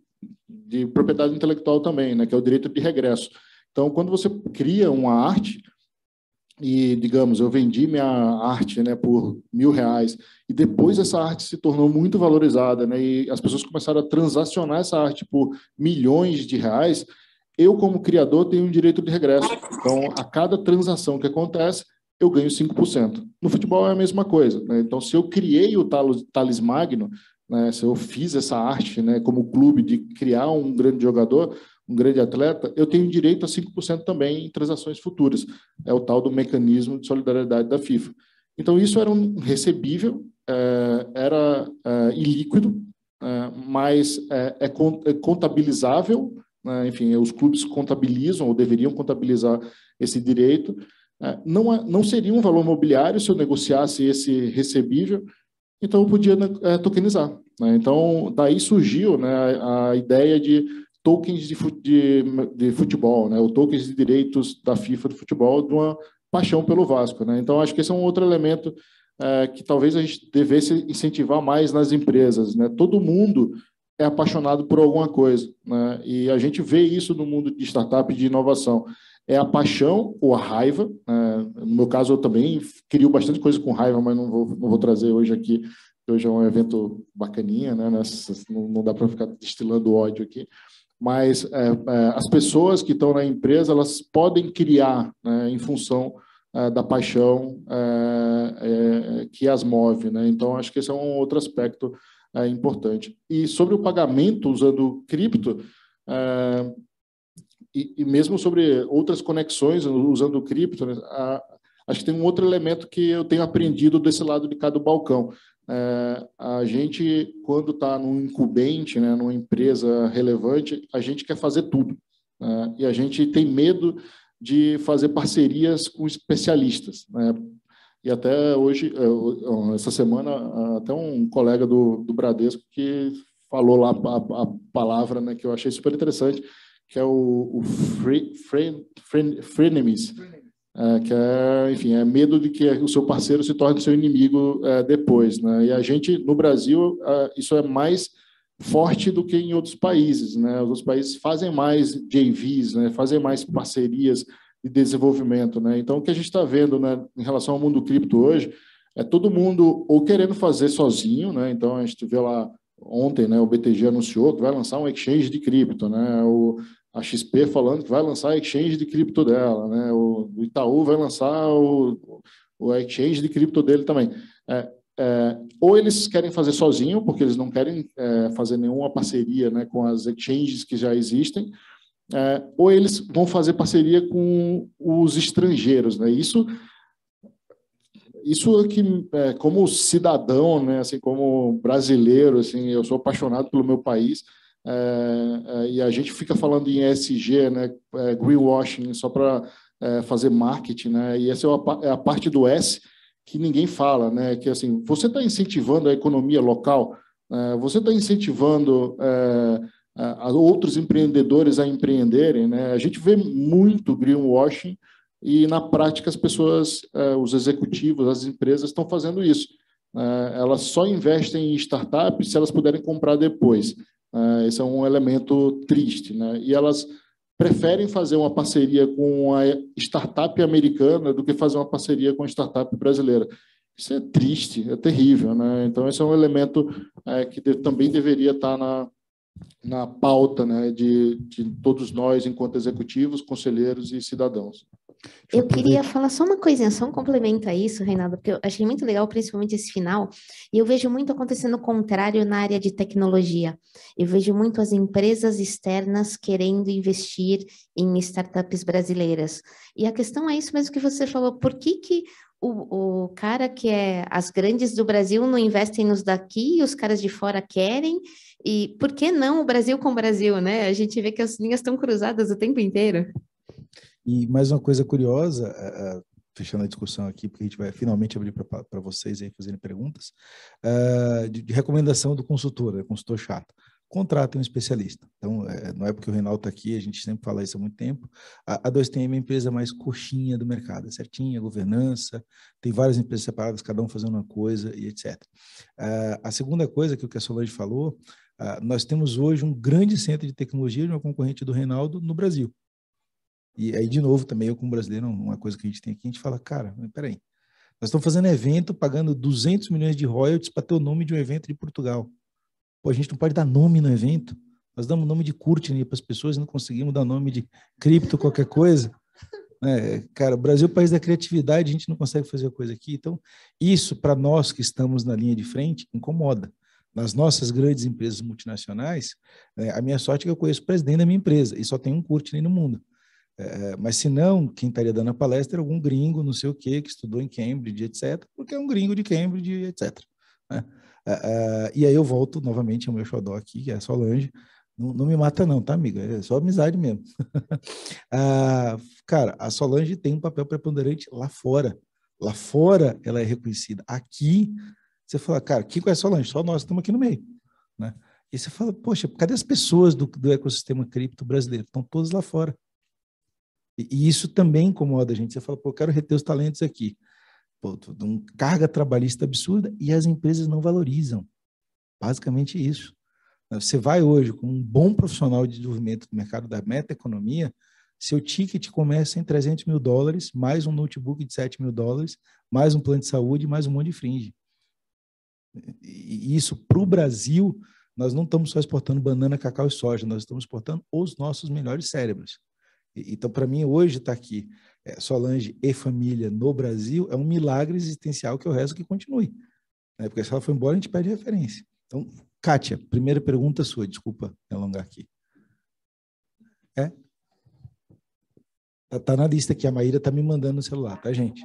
de propriedade intelectual também, né, que é o direito de regresso. Então, quando você cria uma arte, e, digamos, eu vendi minha arte né, por mil reais, e depois essa arte se tornou muito valorizada, né, e as pessoas começaram a transacionar essa arte por milhões de reais, eu, como criador, tenho um direito de regresso. Então, a cada transação que acontece, eu ganho 5%. No futebol é a mesma coisa. Né? Então, se eu criei o talis Magno, né, se eu fiz essa arte né, como clube de criar um grande jogador, um grande atleta, eu tenho direito a 5% também em transações futuras. É o tal do mecanismo de solidariedade da FIFA. Então, isso era um recebível, eh, era eh, ilíquido, eh, mas é, é, contabilizável, né? enfim, os clubes contabilizam ou deveriam contabilizar esse direito. não, é, não seria um valor mobiliário se eu negociasse esse recebível, então eu podia né, tokenizar. Né? Então, daí surgiu a ideia de tokens de, fut, de, de futebol, né? ou tokens de direitos da FIFA do futebol, de uma paixão pelo Vasco. Né? Então, acho que esse é um outro elemento é, que talvez a gente devesse incentivar mais nas empresas. Né? Todo mundo é apaixonado por alguma coisa, né? e a gente vê isso no mundo de startup e de inovação. É a paixão ou a raiva. Né? No meu caso, eu também crio bastante coisa com raiva, mas não vou, não vou trazer hoje aqui. Hoje é um evento bacaninha, né? Nessa, não dá para ficar destilando ódio aqui mas é, é, as pessoas que estão na empresa elas podem criar né, em função é, da paixão é, é, que as move. Né? Então, acho que esse é um outro aspecto é, importante. E sobre o pagamento usando cripto, e, e, mesmo sobre outras conexões usando cripto, né, a, acho que tem um outro elemento que eu tenho aprendido desse lado de cada balcão, é, a gente, quando está num incumbente, né, numa empresa relevante, a gente quer fazer tudo. Né, e a gente tem medo de fazer parcerias com especialistas. Né? E até hoje, é, essa semana, até um colega do, do Bradesco que falou lá a, a palavra né, que eu achei super interessante, que é o, o free, friend, friend, frenemies. frenemies é, que é, enfim, é medo de que o seu parceiro se torne seu inimigo é, depois, né? E a gente no Brasil é, isso é mais forte do que em outros países, né? Os outros países fazem mais JVs, né? Fazem mais parcerias de desenvolvimento, né? Então o que a gente está vendo, né, em relação ao mundo cripto hoje, é todo mundo ou querendo fazer sozinho, né? Então a gente vê lá ontem, né, o BTG anunciou que vai lançar um exchange de cripto, né? O, a XP falando que vai lançar a exchange de cripto dela, né? O Itaú vai lançar o, o exchange de cripto dele também. É, é, ou eles querem fazer sozinho, porque eles não querem é, fazer nenhuma parceria né, com as exchanges que já existem, é, ou eles vão fazer parceria com os estrangeiros. Né? Isso, isso é que, é, como cidadão, né, assim, como brasileiro, assim, eu sou apaixonado pelo meu país, é, é, e a gente fica falando em ESG, né, é, greenwashing, só para é, fazer marketing, né, e essa é a, é a, parte do S que ninguém fala, né, que assim, você está incentivando a economia local, você está incentivando a, a outros empreendedores a empreenderem, né, a gente vê muito greenwashing e na prática as pessoas, os executivos, as empresas estão fazendo isso. Né, elas só investem em startups se elas puderem comprar depois. Ah, esse é um elemento triste. Né? E elas preferem fazer uma parceria com a startup americana do que fazer uma parceria com a startup brasileira. Isso é triste, é terrível. Né? Então, esse é um elemento é, que de, também deveria estar na, na pauta né, de, de todos nós, enquanto executivos, conselheiros e cidadãos. Eu queria falar só uma coisinha, só um complemento a isso, Reinaldo, porque eu achei muito legal, principalmente esse final, e eu vejo muito acontecendo o contrário na área de tecnologia. Eu vejo muito as empresas externas querendo investir em startups brasileiras. E a questão é isso mesmo que você falou, por que que o, o cara que é as grandes do Brasil não investem nos daqui, E os caras de fora querem, e por que não o Brasil com o Brasil, né? A gente vê que as linhas estão cruzadas o tempo inteiro. E mais uma coisa curiosa, é, é, fechando a discussão aqui, porque a gente vai finalmente abrir para vocês aí fazerem perguntas, uh, de, de, recomendação do consultor, né, consultor chato. Contrate um especialista. Então, é, não é porque o Reinaldo está aqui, a gente sempre fala isso há muito tempo. A, a 2TM é a empresa mais coxinha do mercado, é certinha, governança, tem várias empresas separadas, cada um fazendo uma coisa e etc. Uh, a segunda coisa que o que a Solange falou, uh, nós temos hoje um grande centro de tecnologia de uma concorrente do Reinaldo no Brasil. E aí, de novo, também eu como brasileiro, uma coisa que a gente tem aqui, a gente fala, cara, peraí, nós estamos fazendo evento pagando 200 milhões de royalties para ter o nome de um evento de Portugal. Pô, a gente não pode dar nome no evento. Nós damos nome de Courtney para as pessoas e não conseguimos dar nome de cripto, qualquer coisa. É, cara, Brasil é país da criatividade, a gente não consegue fazer a coisa aqui. Então, isso para nós que estamos na linha de frente incomoda. Nas nossas grandes empresas multinacionais, é, a minha sorte é que eu conheço o presidente da minha empresa e só tem um Courtney no mundo. É, é, mas se não, quem estaria dando a palestra era algum gringo, não sei o quê, que estudou em Cambridge, etc., porque é um gringo de Cambridge, etc. Né? É, é, e aí eu volto novamente ao meu xodó aqui, que é a Solange. Não, não me mata não, tá, amiga? É só amizade mesmo. Ah, cara, a Solange tem um papel preponderante lá fora. Lá fora ela é reconhecida. Aqui, você fala, cara, quem conhece é Solange? Só nós estamos aqui no meio, né? E você fala, poxa, cadê as pessoas do, do ecossistema cripto brasileiro? Estão todas lá fora. E, e isso também incomoda a gente. Você fala, pô, eu quero reter os talentos aqui. Pô, de um carga trabalhista absurda e as empresas não valorizam. Basicamente isso. Você vai hoje com um bom profissional de desenvolvimento do mercado da meta economia seu ticket começa em 300 mil dólares, mais um notebook de 7 mil dólares, mais um plano de saúde, mais um monte de fringe. E isso para o Brasil, nós não estamos só exportando banana, cacau e soja, nós estamos exportando os nossos melhores cérebros. Então, para mim, hoje estar tá aqui é, Solange e família no Brasil é um milagre existencial que eu rezo que continue. Né? Porque se ela foi embora, a gente perde referência. Então, Kátia, primeira pergunta sua, desculpa me alongar aqui. É? Está tá na lista aqui, a Maíra está me mandando no celular, tá, gente?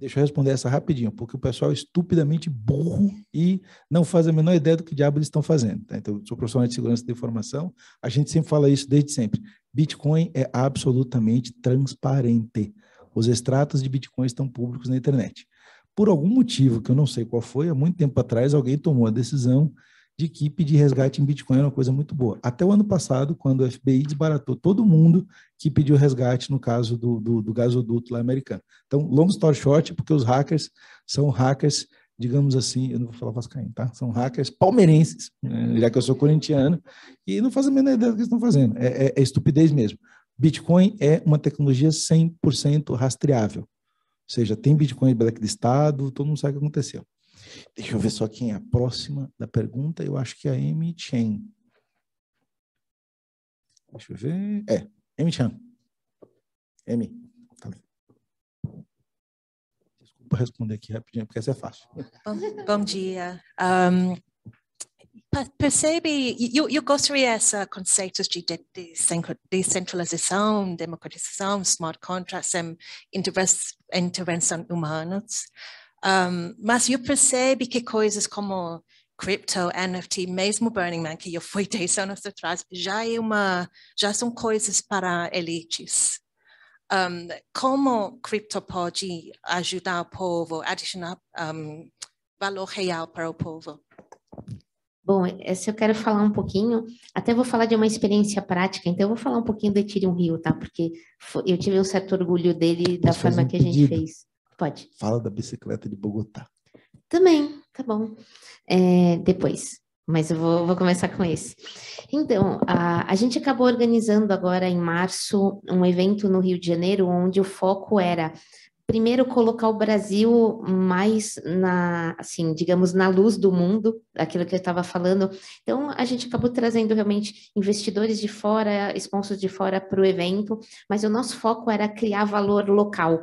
Deixa eu responder essa rapidinho, porque o pessoal é estupidamente burro e não faz a menor ideia do que diabo eles estão fazendo. Tá? Então, eu sou profissional de segurança de informação, a gente sempre fala isso desde sempre. Bitcoin é absolutamente transparente. Os extratos de Bitcoin estão públicos na internet. Por algum motivo, que eu não sei qual foi, há muito tempo atrás alguém tomou a decisão de que pedir resgate em Bitcoin era é uma coisa muito boa. Até o ano passado, quando o FBI desbaratou todo mundo que pediu resgate no caso do, do, do gasoduto lá americano. Então, long story short, é porque os hackers são hackers, digamos assim, eu não vou falar vascaíno, tá? São hackers palmeirenses, né? já que eu sou corintiano, e não fazem a menor ideia do que estão fazendo. É, é, é estupidez mesmo. Bitcoin é uma tecnologia 100% rastreável. Ou seja, tem Bitcoin black Estado todo mundo sabe o que aconteceu. Deixa eu ver só quem é a próxima da pergunta. Eu acho que é a M. Chen. Deixa eu ver. É, M. Chen. Tá M. Desculpa responder aqui rapidinho, porque essa é fácil. Bom, bom dia. Um, percebe, eu, eu gostaria essa conceitos de, de descentralização, democratização, smart contracts, intervenção humanas. Um, mas eu percebi que coisas como cripto, NFT, mesmo Burning Man, que eu fui 10 anos atrás, já é uma, já são coisas para elites. Um, como cripto pode ajudar o povo, adicionar um, valor real para o povo? Bom, se eu quero falar um pouquinho, até vou falar de uma experiência prática, então eu vou falar um pouquinho do Ethereum Rio, tá? Porque eu tive um certo orgulho dele da forma um que a gente pedido. fez. Pode. Fala da bicicleta de Bogotá. Também, tá bom. É, depois, mas eu vou, vou, começar com esse. Então, a, a gente acabou organizando agora em março um evento no Rio de Janeiro, onde o foco era primeiro colocar o Brasil mais na, assim, digamos, na luz do mundo, aquilo que eu estava falando. Então, a gente acabou trazendo realmente investidores de fora, sponsors de fora para o evento, mas o nosso foco era criar valor local.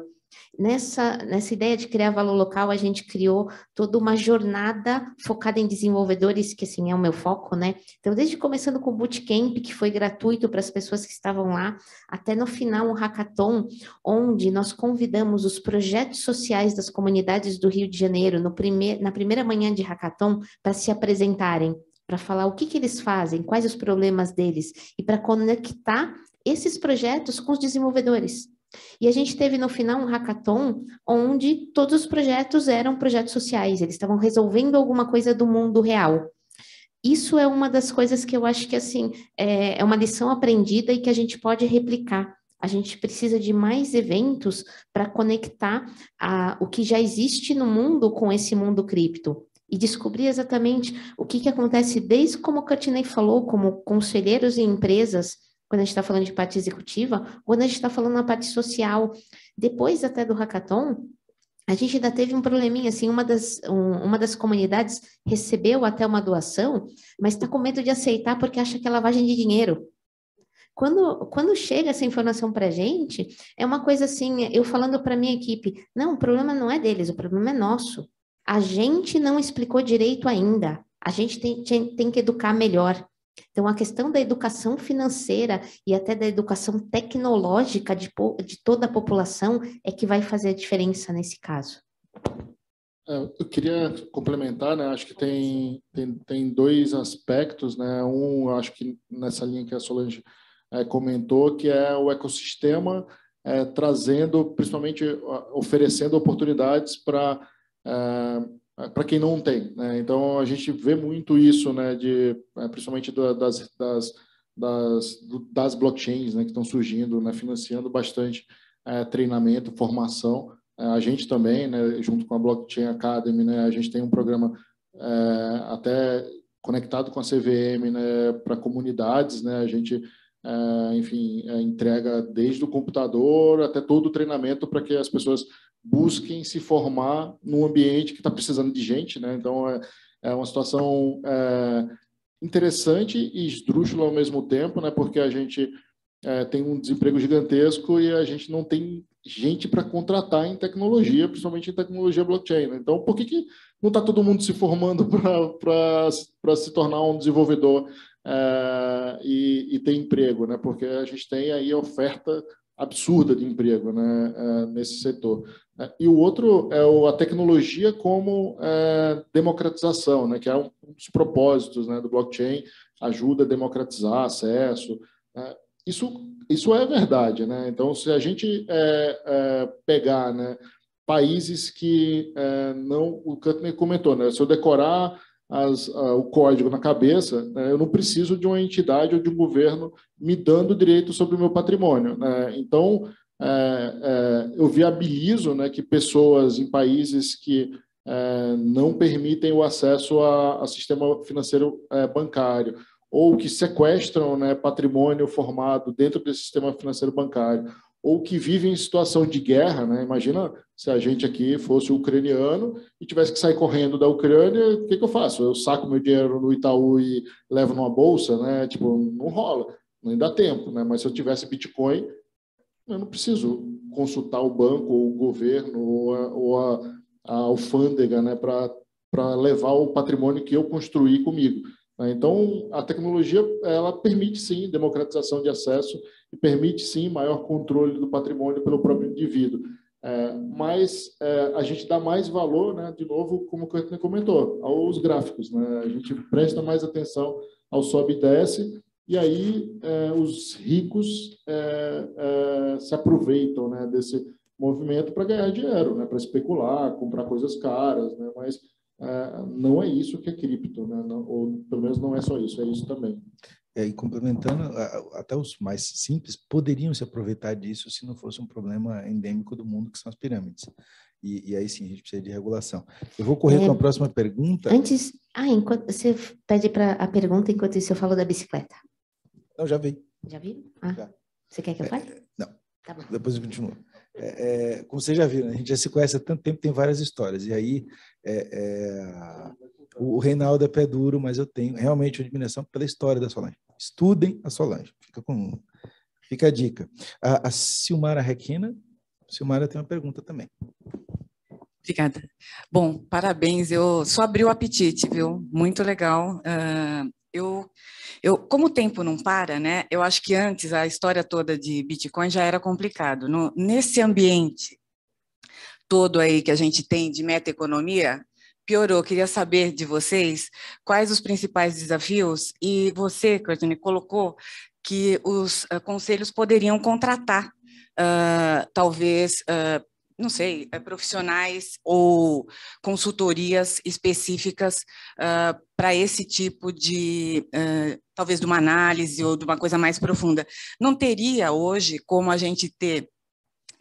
Nessa, nessa ideia de criar valor local, a gente criou toda uma jornada focada em desenvolvedores, que assim é o meu foco, né? Então, desde começando com o bootcamp, que foi gratuito para as pessoas que estavam lá, até no final um hackathon, onde nós convidamos os projetos sociais das comunidades do Rio de Janeiro no primeir, na primeira manhã de hackathon para se apresentarem. Para falar o que, que eles fazem, quais os problemas deles, e para conectar esses projetos com os desenvolvedores. E a gente teve no final um hackathon onde todos os projetos eram projetos sociais, eles estavam resolvendo alguma coisa do mundo real. Isso é uma das coisas que eu acho que assim é, é uma lição aprendida e que a gente pode replicar. A gente precisa de mais eventos para conectar a, o que já existe no mundo com esse mundo cripto e descobrir exatamente o que, que acontece desde como o Katinei falou, como conselheiros e empresas quando a gente está falando de parte executiva, quando a gente está falando na parte social. Depois até do hackathon, a gente ainda teve um probleminha, assim, uma das, um, uma das comunidades recebeu até uma doação, mas está com medo de aceitar porque acha que é lavagem de dinheiro. Quando, quando chega essa informação para a gente, é uma coisa assim, eu falando para minha equipe, não, o problema não é deles, o problema é nosso. A gente não explicou direito ainda. A gente tem, tem, tem que educar melhor. Então, a questão da educação financeira e até da educação tecnológica de, de toda a população é que vai fazer a diferença nesse caso. É, eu queria complementar, né? Acho que tem, tem, tem dois aspectos, né? Um, acho que nessa linha que a Solange é, comentou, que é o ecossistema é, trazendo, principalmente oferecendo oportunidades para é, é, para quem não tem. Né? Então a gente vê muito isso, né? De é, principalmente das das, das, das blockchains, né? Que estão surgindo, né? Financiando bastante é, treinamento, formação. É, a gente também, né? Junto com a Blockchain Academy, né? A gente tem um programa é, até conectado com a CVM, né? Para comunidades, né? A gente é, enfim, entrega desde o computador até todo o treinamento para que as pessoas busquem se formar num ambiente que está precisando de gente, né? Então é, é uma situação é, interessante e esdrúxula ao mesmo tempo, né? Porque a gente é, tem um desemprego gigantesco e a gente não tem gente para contratar em tecnologia, principalmente em tecnologia blockchain. Né? Então, por que, que não está todo mundo se formando para se tornar um desenvolvedor é, e, e, ter emprego? Né? Porque a gente tem aí oferta absurda de emprego né? É, nesse setor. Né? E o outro é a tecnologia como é, democratização, né, que é um dos propósitos né, do blockchain, ajuda a democratizar acesso. Né? Isso, isso é verdade. Né? Então, se a gente é, é, pegar né, países que é, não. O Kantner comentou, né, se eu decorar as, a, o código na cabeça, né, eu não preciso de uma entidade ou de um governo me dando direito sobre o meu patrimônio. Né? Então, é, é, eu viabilizo né, que pessoas em países que é, não permitem o acesso a, a sistema financeiro é, bancário ou que sequestram né, patrimônio formado dentro desse sistema financeiro bancário ou que vivem em situação de guerra, né? Imagina se a gente aqui fosse ucraniano e tivesse que sair correndo da Ucrânia, o que, que, eu faço? Eu saco meu dinheiro no Itaú e levo numa bolsa, né? Tipo, não rola, não dá tempo, né? Mas se eu tivesse Bitcoin, eu não preciso consultar o banco, ou o governo, ou a, ou a, a alfândega né, para levar o patrimônio que eu construí comigo. Né. Então, a tecnologia ela permite sim democratização de acesso e permite sim maior controle do patrimônio pelo próprio indivíduo. É, mas é, a gente dá mais valor, né, de novo, como o Curtin comentou, aos gráficos. Né? A gente presta mais atenção ao sobe e desce e aí é, os ricos é, é, se aproveitam né, desse movimento para ganhar dinheiro, né, para especular, comprar coisas caras, né, mas não é isso que é cripto, né, não, ou pelo menos não é só isso, é isso também. É, e complementando, até os mais simples poderiam se aproveitar disso se não fosse um problema endêmico do mundo, que são as pirâmides. E, e, aí sim a gente precisa de regulação. Eu vou correr é, com a próxima pergunta. Antes, ah, enquanto, você pede para a pergunta enquanto isso eu falo da bicicleta. Não, já vi. Já vi. Ah. Já. Você quer que eu é, fale? É, não. Tá bom. Depois eu continuo. É, é, como vocês já viram, né, a gente já se conhece há tanto tempo, tem várias histórias. E aí, é, é, o Reinaldo é pé duro, mas eu tenho realmente uma admiração pela história da Solange. Estudem a Solange. Fica com... Fica a dica. A, a Silmara Requina. Silmara tem uma pergunta também. Obrigada. Bom, parabéns. Eu só abri o apetite, viu? Muito legal. Uh, eu, eu, como o tempo não para, né? Eu acho que antes a história toda de Bitcoin já era complicado. No, nesse ambiente todo aí que a gente tem de meta economia, piorou. Queria saber de vocês quais os principais desafios e você, Courtney, colocou que os uh, conselhos poderiam contratar, uh, talvez uh, não sei, uhum. eh, profissionais ou consultorias específicas uh, ah, para esse tipo de, uh, talvez de uma análise ou de uma coisa mais profunda. Não teria hoje como a gente ter,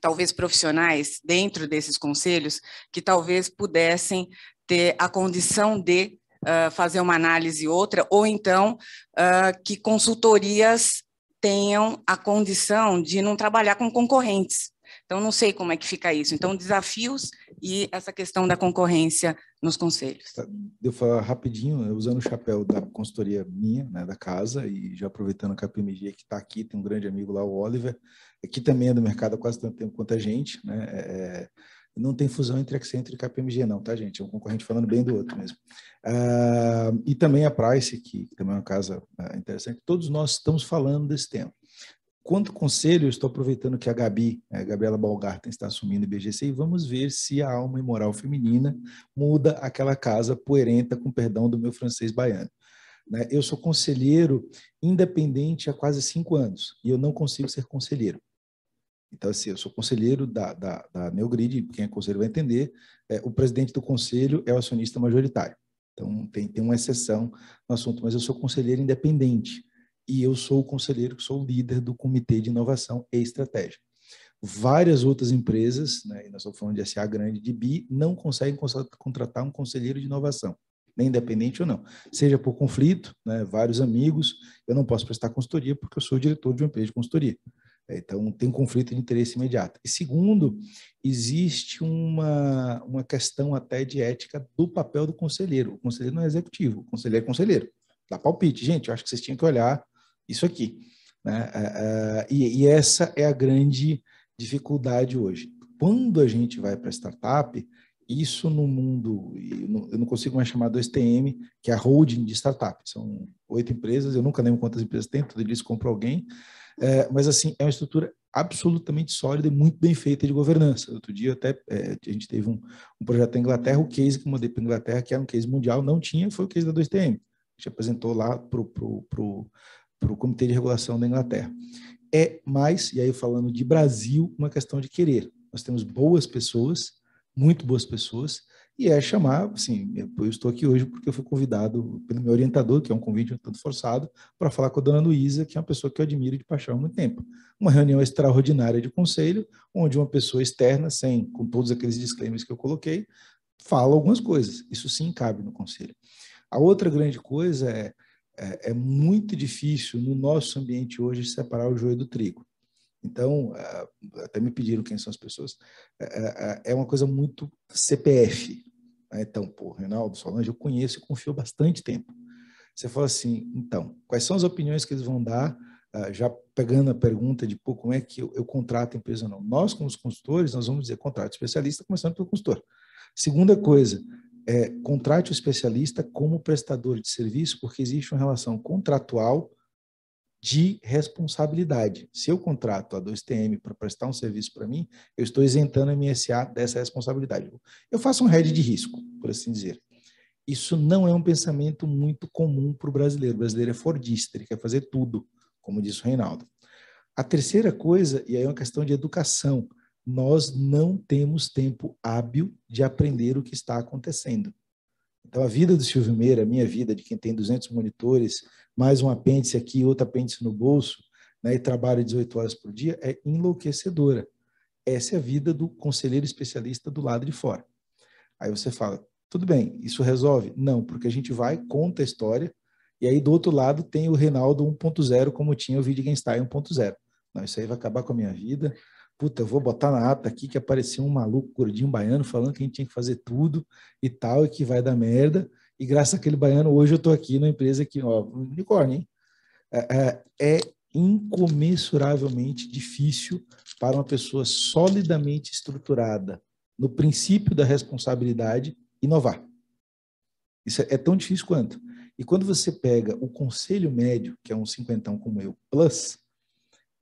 talvez, profissionais dentro desses conselhos que talvez pudessem ter a condição de uh, fazer uma análise outra, ou então ah, que consultorias tenham a condição de não trabalhar com concorrentes então, não sei como é que fica isso. Então, desafios e essa questão da concorrência nos conselhos. Tá, eu falar rapidinho, usando o chapéu da consultoria minha, né, da casa, e já aproveitando a KPMG que está aqui, tem um grande amigo lá, o Oliver, é que também é do mercado há quase tanto tempo quanto a gente, né? É, é não tem fusão entre Accenture e KPMG não, tá gente? É um concorrente falando bem do outro mesmo. Uh, e também a Price, que, que também é uma casa uh, interessante. Todos nós estamos falando desse tema. Quanto conselho, estou aproveitando que a Gabi, a eh, Gabriela Balgarten, está assumindo o IBGC e vamos ver se a alma e moral feminina muda aquela casa poerenta, com perdão do meu francês baiano. Né? Eu sou conselheiro independente há quase cinco anos e eu não consigo ser conselheiro. Então, assim, eu sou conselheiro da, da, da Neogrid, quem é conselheiro vai entender, é, o presidente do conselho é o acionista majoritário. Então, tem, tem uma exceção no assunto, mas eu sou conselheiro independente e eu sou o conselheiro, sou o líder do Comitê de Inovação e Estratégia. Várias outras empresas, né, e nós estamos falando de SA grande, de BI, não conseguem contratar um conselheiro de inovação, nem independente ou não. Seja por conflito, né, vários amigos, eu não posso prestar consultoria porque eu sou diretor de uma empresa de consultoria. É, então, tem um conflito de interesse imediato. E segundo, existe uma, uma questão até de ética do papel do conselheiro. O conselheiro não é executivo, o conselheiro é conselheiro. Dá palpite. Gente, eu acho que vocês tinham que olhar isso aqui. Né? É, é, e, e essa é a grande dificuldade hoje. Quando a gente vai para startup, isso no mundo, eu não consigo mais chamar do STM, que é a holding de startup. São oito empresas, eu nunca lembro quantas empresas tem, tudo eles compram alguém. É, mas, assim, é uma estrutura absolutamente sólida e muito bem feita de governança. Outro dia, até é, a gente teve um, um projeto na Inglaterra, o case que eu mandei para a Inglaterra, que era um case mundial, não tinha, foi o case da 2TM. A gente apresentou lá para o pro, pro, para o Comitê de Regulação da Inglaterra. É mais, e aí falando de Brasil, uma questão de querer. Nós temos boas pessoas, muito boas pessoas, e é chamar, assim, eu estou aqui hoje porque eu fui convidado pelo meu orientador, que é um convite um tanto forçado, para falar com a dona Luísa, que é uma pessoa que eu admiro de paixão há muito tempo. Uma reunião extraordinária de conselho, onde uma pessoa externa, sem, com todos aqueles disclaimers que eu coloquei, fala algumas coisas. Isso sim cabe no conselho. A outra grande coisa é é, é muito difícil no nosso ambiente hoje separar o joio do trigo. Então, ah, até me pediram quem são as pessoas, é, é, é, é uma coisa muito CPF. Ah, então, pô, Reinaldo Solange, eu conheço e confio bastante tempo. Você fala assim, então, quais são as opiniões que eles vão dar? Ah, já pegando a pergunta de, pô, como é que eu, eu contrato a empresa ou não? Nós, como os consultores, nós vamos dizer contrato especialista, começando pelo consultor. Segunda coisa, é, contrate o especialista como prestador de serviço, porque existe uma relação contratual de responsabilidade. Se eu contrato a 2TM para prestar um serviço para mim, eu estou isentando a MSA dessa responsabilidade. Eu faço um head de risco, por assim dizer. Isso não é um pensamento muito comum para o brasileiro. O brasileiro é fordista, ele quer fazer tudo, como disse o Reinaldo. A terceira coisa, e aí é uma questão de educação, nós não temos tempo hábil de aprender o que está acontecendo. Então, a vida do Silvio Meira, a minha vida, de quem tem 200 monitores, mais um apêndice aqui, outro apêndice no bolso, né, e trabalha 18 horas por dia, é enlouquecedora. Essa é a vida do conselheiro especialista do lado de fora. Aí você fala, tudo bem, isso resolve? Não, porque a gente vai, conta a história, e aí do outro lado tem o Reinaldo 1.0, como tinha o Wittgenstein 1.0. Não, isso aí vai acabar com a minha vida, puta, eu vou botar na ata aqui que apareceu um maluco gordinho baiano falando que a gente tinha que fazer tudo e tal, e que vai dar merda. E graças àquele baiano, hoje eu estou aqui na empresa que, ó, unicórnio, hein? É, é, é, incomensuravelmente difícil para uma pessoa solidamente estruturada no princípio da responsabilidade inovar. Isso é, é tão difícil quanto. E quando você pega o conselho médio, que é um cinquentão como eu, plus,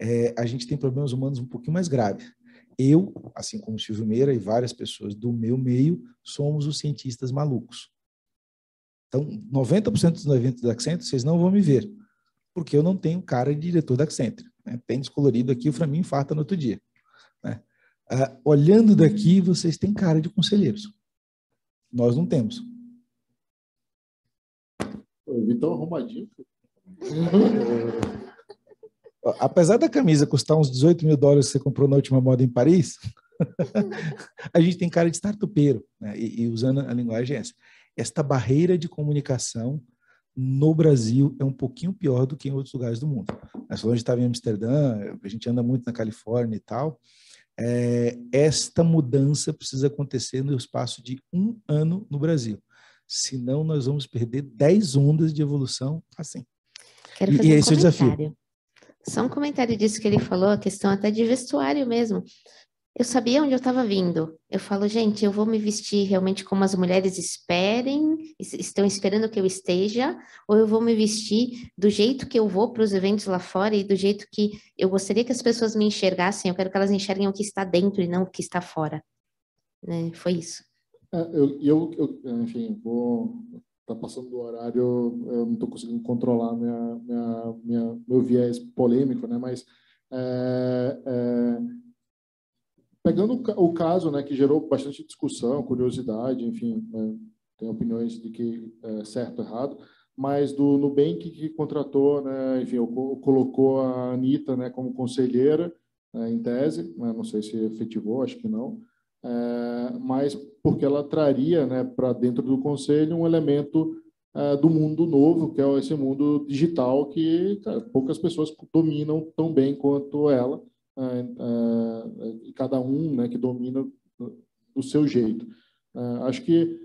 é, a gente tem problemas humanos um pouquinho mais graves. Eu, assim como o Silvio Meira e várias pessoas do meu meio, somos os cientistas malucos. Então, 90% dos eventos da Accenture vocês não vão me ver, porque eu não tenho cara de diretor da Accenture. Né? Tem descolorido aqui, o mim infarta no outro dia. Né? Ah, olhando daqui, vocês têm cara de conselheiros. Nós não temos. Vitão arrumadinho. apesar da camisa custar uns 18 mil dólares que você comprou na última moda em Paris, a gente tem cara de startupeiro, né? E, e, usando a linguagem essa. Esta barreira de comunicação no Brasil é um pouquinho pior do que em outros lugares do mundo. A Solange estava em Amsterdã, a gente anda muito na Califórnia e tal. É, esta mudança precisa acontecer no espaço de um ano no Brasil. Senão nós vamos perder 10 ondas de evolução assim. Quero fazer e, e um esse é o desafio. Só um comentário disso que ele falou, a questão até de vestuário mesmo. Eu sabia onde eu estava vindo. Eu falo, gente, eu vou me vestir realmente como as mulheres esperem, estão esperando que eu esteja, ou eu vou me vestir do jeito que eu vou para os eventos lá fora e do jeito que eu gostaria que as pessoas me enxergassem. Eu quero que elas enxerguem o que está dentro e não o que está fora. Né? Foi isso. É, eu, eu, eu, enfim, vou tá passando do horário, eu não estou conseguindo controlar minha, minha, minha, meu viés polêmico, né? Mas é, é, pegando o, caso, né, que gerou bastante discussão, curiosidade, enfim, né, tem opiniões de que é certo, errado, mas do Nubank que contratou, né, enfim, colocou a Anitta, né, como conselheira, né, em tese, né, não sei se efetivou, acho que não é, mas porque ela traria né, para dentro do conselho um elemento é, do mundo novo, que é esse mundo digital que cara, eh, poucas pessoas dominam tão bem quanto ela, é, e cada um né, que domina do seu jeito. acho que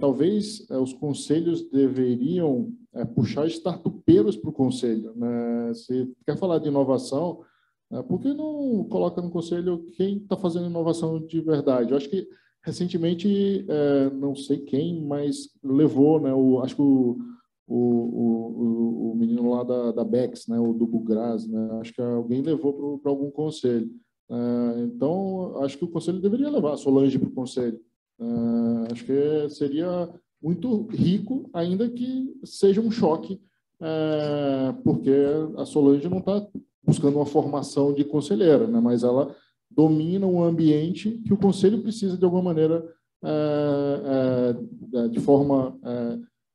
talvez os conselhos deveriam puxar startupeiros para o conselho. Né? Se quer falar de inovação, né? Por que não coloca no conselho quem está fazendo inovação de verdade? Eu acho que recentemente, é, não sei quem, mas levou, né, o, acho que o, o, o, o menino lá da, da Bex, né, o do Bugras, né, acho que alguém levou para algum conselho. É, então, acho que o conselho deveria levar a Solange para o conselho. É, acho que seria muito rico, ainda que seja um choque, é, porque a Solange não está buscando uma formação de conselheira, né? mas ela domina um ambiente que o conselho precisa, de alguma maneira, é, é, de forma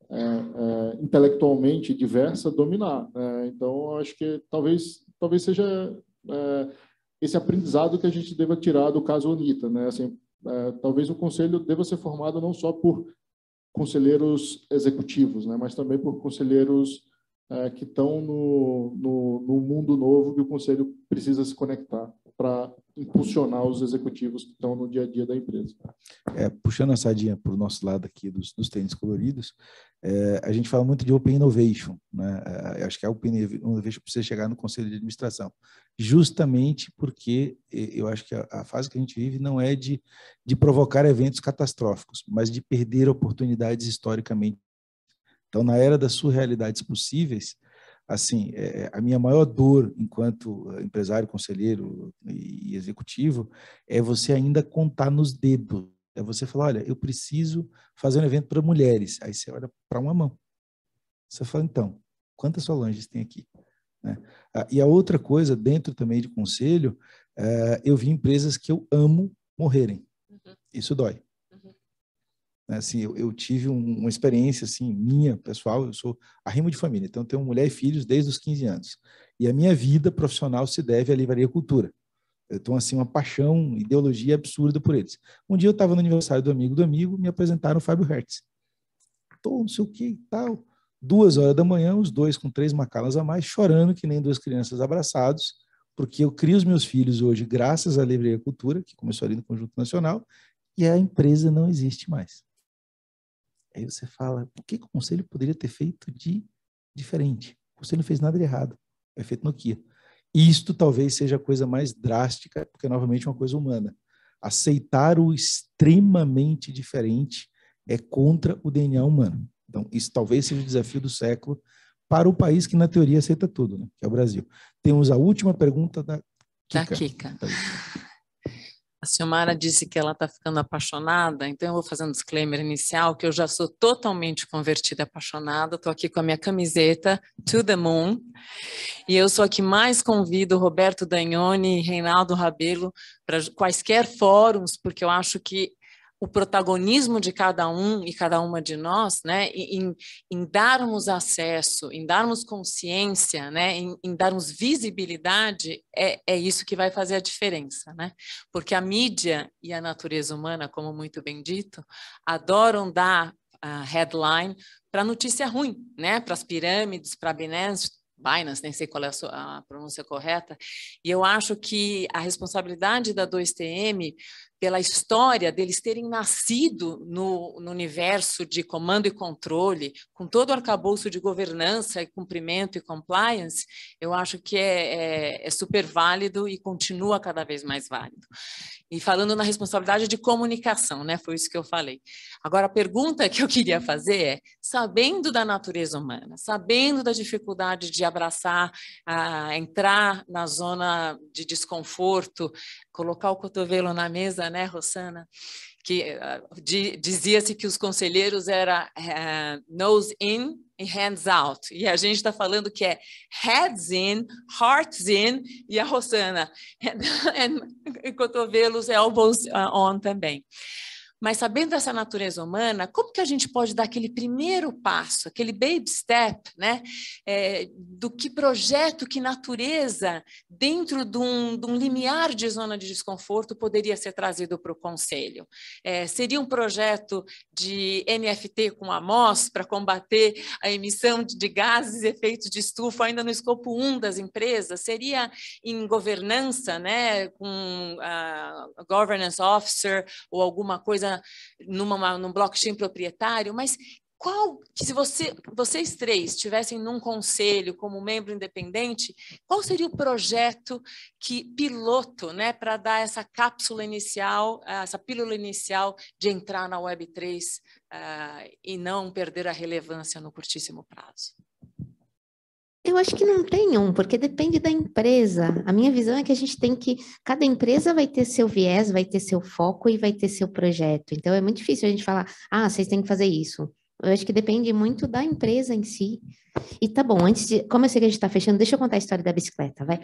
é, intelectualmente diversa, dominar. Né? Então, acho que talvez, talvez seja esse aprendizado que a gente deva tirar do caso Anitta. Né? Assim, talvez o conselho deva ser formado não só por conselheiros executivos, né? mas também por conselheiros é, que estão no, no, no, mundo novo que o conselho precisa se conectar para impulsionar os executivos que estão no dia a dia da empresa. É, puxando a sardinha para o nosso lado aqui dos, dos tênis coloridos, é, a gente fala muito de Open Innovation, né? É, acho que a Open Innovation precisa chegar no conselho de administração, justamente porque eu acho que a, a fase que a gente vive não é de, de provocar eventos catastróficos, mas de perder oportunidades historicamente então, na era das surrealidades possíveis, assim, é, é a minha maior dor enquanto eh, empresário, conselheiro e executivo é você ainda contar nos dedos. É você falar, olha, eu preciso fazer um evento para mulheres. Aí você olha para uma mão. Você fala, então, quantas Solanges tem aqui? Né? Ah, e a outra coisa, dentro também de conselho, é, eu vi empresas que eu amo morrerem. Uhum. Isso dói. Né? Assim, eu, eu tive um, uma experiência assim minha, pessoal, eu sou arrimo de família, então tenho mulher e filhos desde os 15 anos. E a minha vida profissional se deve à livraria cultura. Eu tenho assim uma paixão, ideologia absurda por eles. Um dia eu estava no aniversário do amigo do amigo, me apresentaram o Fábio Hertz. Tô, não sei o que tal. Duas horas da manhã, os dois com três macalas a mais, chorando que nem duas crianças abraçados, porque eu crio os meus filhos hoje graças à Livraria Cultura, que começou ali no Conjunto Nacional, e a empresa não existe mais. Aí você fala, o que o conselho poderia ter feito de diferente? O conselho não fez nada de errado, é feito no Kia. Isto talvez seja a coisa mais drástica, porque é novamente é uma coisa humana. Aceitar o extremamente diferente é contra o DNA humano. Então, isso talvez seja o desafio do século para o país que, na teoria, aceita tudo, né? que é o Brasil. Temos a última pergunta da Kika. Da Kika. Da tá Kika. Silmara disse que ela está ficando apaixonada, então eu vou fazer um disclaimer inicial que eu já sou totalmente convertida apaixonada, estou aqui com a minha camiseta To The Moon, e eu sou a que mais convido Roberto Dagnoni e Reinaldo Rabelo para quaisquer fóruns, porque eu acho que o protagonismo de cada um e cada uma de nós, né, em, em darmos acesso, em darmos consciência, né, em, em, darmos visibilidade, é, é isso que vai fazer a diferença, né? Porque a mídia e a natureza humana, como muito bem dito, adoram dar uh, headline para notícia ruim, né, para as pirâmides, para a Binance, Binance, nem sei qual é a, sua, a, pronúncia correta, e eu acho que a responsabilidade da 2TM pela história deles terem nascido no, no, universo de comando e controle, com todo o arcabouço de governança, e cumprimento e compliance, eu acho que é, é, é, super válido e continua cada vez mais válido. E falando na responsabilidade de comunicação, né? Foi isso que eu falei. Agora, a pergunta que eu queria fazer é: sabendo da natureza humana, sabendo da dificuldade de abraçar, a entrar na zona de desconforto, colocar o cotovelo na mesa, né, Rosana, que uh, dizia-se que os conselheiros era uh, nose in e hands out, e a gente está falando que é heads in, hearts in, e a Rosana e cotovelos, elbows ah, on também. Mas sabendo essa natureza humana, como que a gente pode dar aquele primeiro passo, aquele baby step, né? É, do que projeto, que natureza, dentro de um, de um, limiar de zona de desconforto, poderia ser trazido para o conselho? É, seria um projeto de NFT com amos para combater a emissão de gases e efeitos de estufa ainda no escopo 1 das empresas? Seria em governança, né? Com a governance officer ou alguma coisa numa, num blockchain proprietário, mas qual, se você, vocês três estivessem num conselho como membro independente, qual seria o projeto que piloto, né, para dar essa cápsula inicial, ah, essa pílula inicial de entrar na Web3 uh, ah, e não perder a relevância no curtíssimo prazo? Eu acho que não tem um, porque depende da empresa. A minha visão é que a gente tem que. Cada empresa vai ter seu viés, vai ter seu foco e vai ter seu projeto. Então é muito difícil a gente falar, ah, vocês têm que fazer isso. Eu acho que depende muito da empresa em si. E tá bom, antes de. Como eu sei que a gente tá fechando, deixa eu contar a história da bicicleta, vai.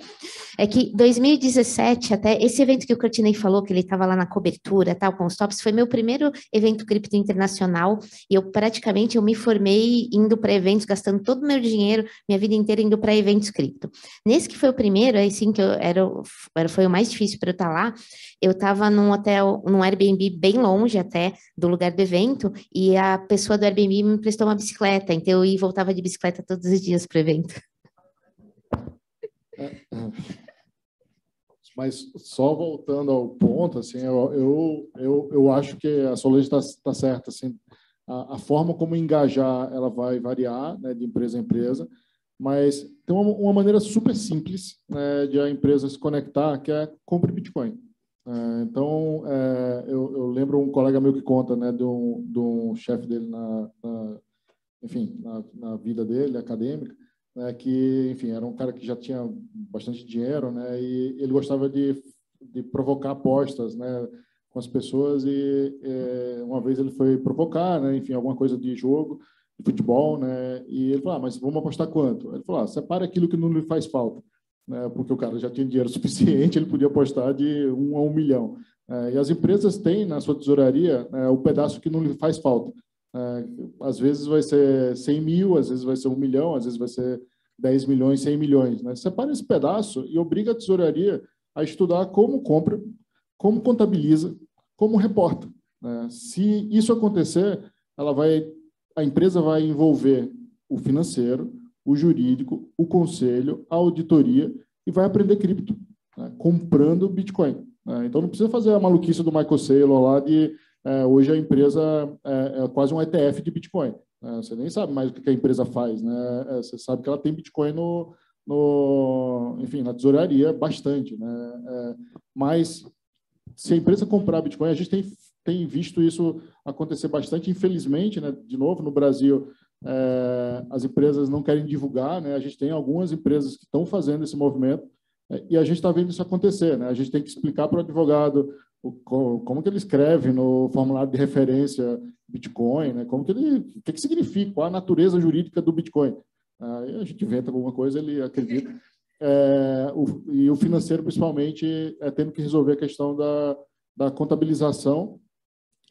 É que 2017, até esse evento que o Curtinei falou, que ele estava lá na cobertura, tal, com os tops, foi meu primeiro evento cripto internacional. E eu praticamente eu me formei indo para eventos, gastando todo o meu dinheiro, minha vida inteira indo para eventos cripto. Nesse que foi o primeiro, aí sim que eu era, era foi o mais difícil para eu estar tá lá. Eu estava num hotel, num Airbnb bem longe até do lugar do evento, e a pessoa do Airbnb Airbnb me prestou uma bicicleta, então eu ia e voltava de bicicleta todos os dias para o evento. Mas só voltando ao ponto, assim, eu, eu, eu, eu acho que a Solange está tá certa, assim, a, a, forma como engajar ela vai variar né, de empresa a empresa, mas tem uma, uma maneira super simples né, de a empresa se conectar, que é compre Bitcoin. É, então, é, eu, eu, lembro um colega meu que conta né, de um, de um chefe dele na, na enfim, na, na, vida dele, acadêmica, né, que, enfim, era um cara que já tinha bastante dinheiro, né, e ele gostava de, de provocar apostas, né, com as pessoas e é, uma vez ele foi provocar, né, enfim, alguma coisa de jogo, de futebol, né, e ele falou, ah, mas vamos apostar quanto? Ele falou, ah, separa aquilo que não lhe faz falta né, porque o cara já tinha dinheiro suficiente, ele podia apostar de um a um milhão. É, e as empresas têm na sua tesouraria é, o pedaço que não lhe faz falta. É, às vezes vai ser 100 mil, às vezes vai ser um milhão, às vezes vai ser 10 milhões, 100 milhões. Né? Separa esse pedaço e obriga a tesouraria a estudar como compra, como contabiliza, como reporta. Né? Se isso acontecer, ela vai, a empresa vai envolver o financeiro, o jurídico, o conselho, a auditoria e vai aprender cripto, né? comprando Bitcoin. Né? Então não precisa fazer a maluquice do Michael Saylor lá de é, hoje a empresa é, é, quase um ETF de Bitcoin. Né? Você nem sabe mais o que a empresa faz, né? É, você sabe que ela tem Bitcoin no, no enfim, na tesouraria bastante, né? É, mas se a empresa comprar Bitcoin, a gente tem, tem visto isso acontecer bastante, infelizmente, né? De novo, no Brasil, é, as empresas não querem divulgar, né? A gente tem algumas empresas que estão fazendo esse movimento é, e a gente está vendo isso acontecer, né? A gente tem que explicar para o advogado como que ele escreve no formulário de referência Bitcoin, né? Como que ele, o que, que significa, qual a natureza jurídica do Bitcoin? Aí a gente inventa alguma coisa, ele acredita. É, o, e o financeiro, principalmente, é tendo que resolver a questão da, da contabilização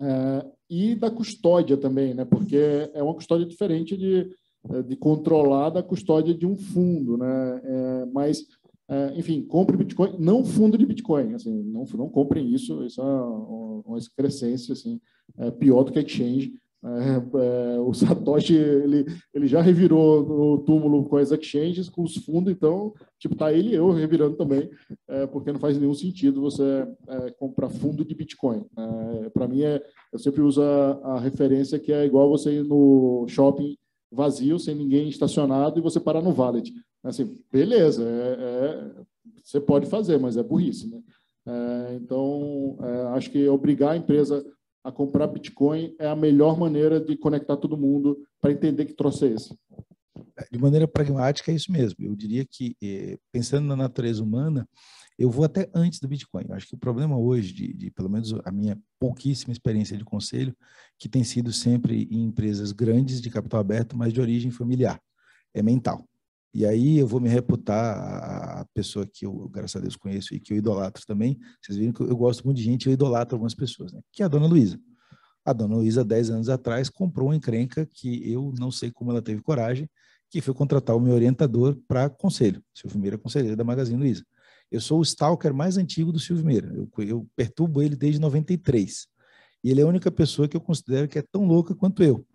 é, e da custódia também, né? porque é uma custódia diferente de, eh, de controlar da custódia de um fundo. Né? É, mas, é, enfim, compre Bitcoin, não fundo de Bitcoin, assim, não, não comprem isso, isso é uma excrescência, assim, é pior do que exchange, é, é, o Satoshi ele, ele já revirou no túmulo com as exchanges, com os fundos, então tipo tá ele e eu revirando também, é, porque não faz nenhum sentido você é, comprar fundo de Bitcoin. Né? Para mim é, eu sempre uso a, a, referência que é igual você ir no shopping vazio, sem ninguém estacionado e você parar no valet. Assim, beleza, é, é, você pode fazer, mas é burrice, né? então acho que obrigar a empresa a comprar Bitcoin é a melhor maneira de conectar todo mundo para entender que trouxe é esse. É, de maneira pragmática, é isso mesmo. Eu diria que, eh, pensando na natureza humana, eu vou até antes do Bitcoin. Eu acho que o problema hoje, de, de, pelo menos a minha pouquíssima experiência de conselho, que tem sido sempre em empresas grandes de capital aberto, mas de origem familiar, é mental. E aí eu vou me reputar a pessoa que eu, graças a Deus, conheço e que eu idolatro também. Vocês viram que eu gosto muito de gente, eu idolatro algumas pessoas, né? Que é a dona Luísa. A dona Luísa, 10 anos atrás, comprou uma encrenca que eu não sei como ela teve coragem, que foi contratar o meu orientador para conselho. Silvio Meira, conselheiro da Magazine Luiza. Eu sou o stalker mais antigo do Silvio Meira. Eu, eu perturbo ele desde 93. E ele é a única pessoa que eu considero que é tão louca quanto eu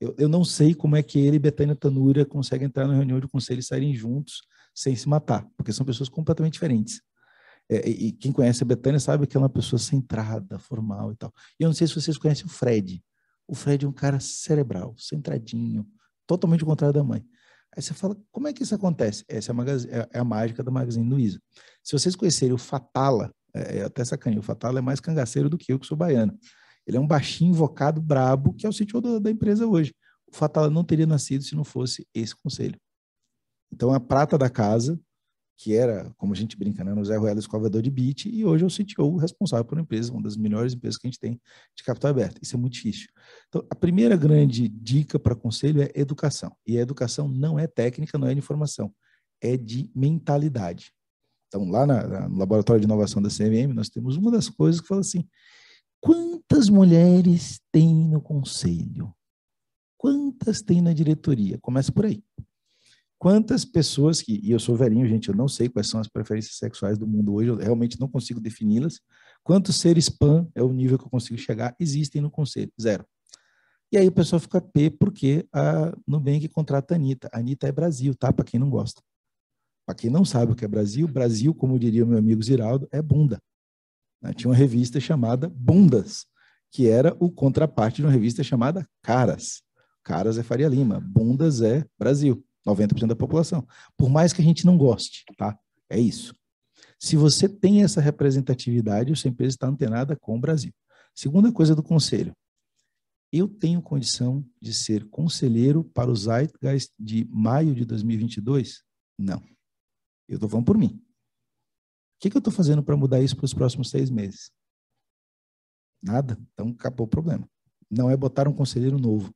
eu, eu não sei como é que ele e Betânia Tanura conseguem entrar na reunião de conselho e saírem juntos sem se matar, porque são pessoas completamente diferentes. É, e quem conhece a Betânia sabe que ela é uma pessoa centrada, formal e tal. E eu não sei se vocês conhecem o Fred. O Fred é um cara cerebral, centradinho, totalmente o contrário da mãe. Aí você fala, como é que isso acontece? Essa é a, é, é a mágica da Magazine Luiza. Se vocês conhecerem o Fatala, é, é, até sacanagem, o Fatala é mais cangaceiro do que eu, que sou baiano. Ele é um baixinho invocado brabo, que é o CTO da, da empresa hoje. O Fatala não teria nascido se não fosse esse conselho. Então, a prata da casa, que era, como a gente brinca, né, no Zé Ruela, escovador de bit, e hoje é o CTO responsável por uma empresa, uma das melhores empresas que a gente tem de capital aberto. Isso é muito difícil. Então, a primeira grande dica para conselho é educação. E a educação não é técnica, não é de informação, é de mentalidade. Então, lá na, na, no Laboratório de Inovação da CMM, nós temos uma das coisas que fala assim, Quantas mulheres tem no conselho? Quantas tem na diretoria? Começa por aí. Quantas pessoas que, e eu sou velhinho, gente, eu não sei quais são as preferências sexuais do mundo hoje, eu realmente não consigo defini-las. Quantos seres pan é o nível que eu consigo chegar existem no conselho? Zero. E aí o pessoal fica P porque a Nubank contrata a Anitta. A Anitta é Brasil, tá? Para quem não gosta. Para quem não sabe o que é Brasil, Brasil, como diria meu amigo Ziraldo, é bunda. Né? Tinha uma revista chamada Bundas, que era o contraparte de uma revista chamada Caras. Caras é Faria Lima, Bundas é Brasil, 90% da população. Por mais que a gente não goste, tá? É isso. Se você tem essa representatividade, sua empresa está antenada com o Brasil. Segunda coisa do conselho. Eu tenho condição de ser conselheiro para o Zeitgeist de maio de 2022? Não. Eu estou falando por mim que, que eu estou fazendo para mudar isso para os próximos seis meses? Nada. Então, acabou o problema. Não é botar um conselheiro novo.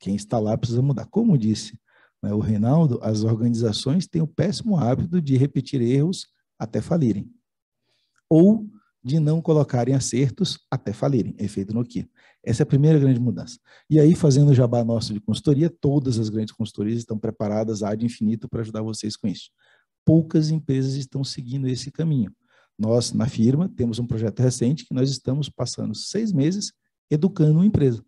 Quem está lá precisa mudar. Como disse né, o Reinaldo, as organizações têm o péssimo hábito de repetir erros até falirem. Ou de não colocarem acertos até falirem, efeito é Nokia. Essa é a primeira grande mudança. E aí, fazendo o jabá nosso de consultoria, todas as grandes consultorias estão preparadas, há de infinito, para ajudar vocês com isso poucas empresas estão seguindo esse caminho. Nós, na firma, temos um projeto recente que nós estamos passando seis meses educando uma empresa.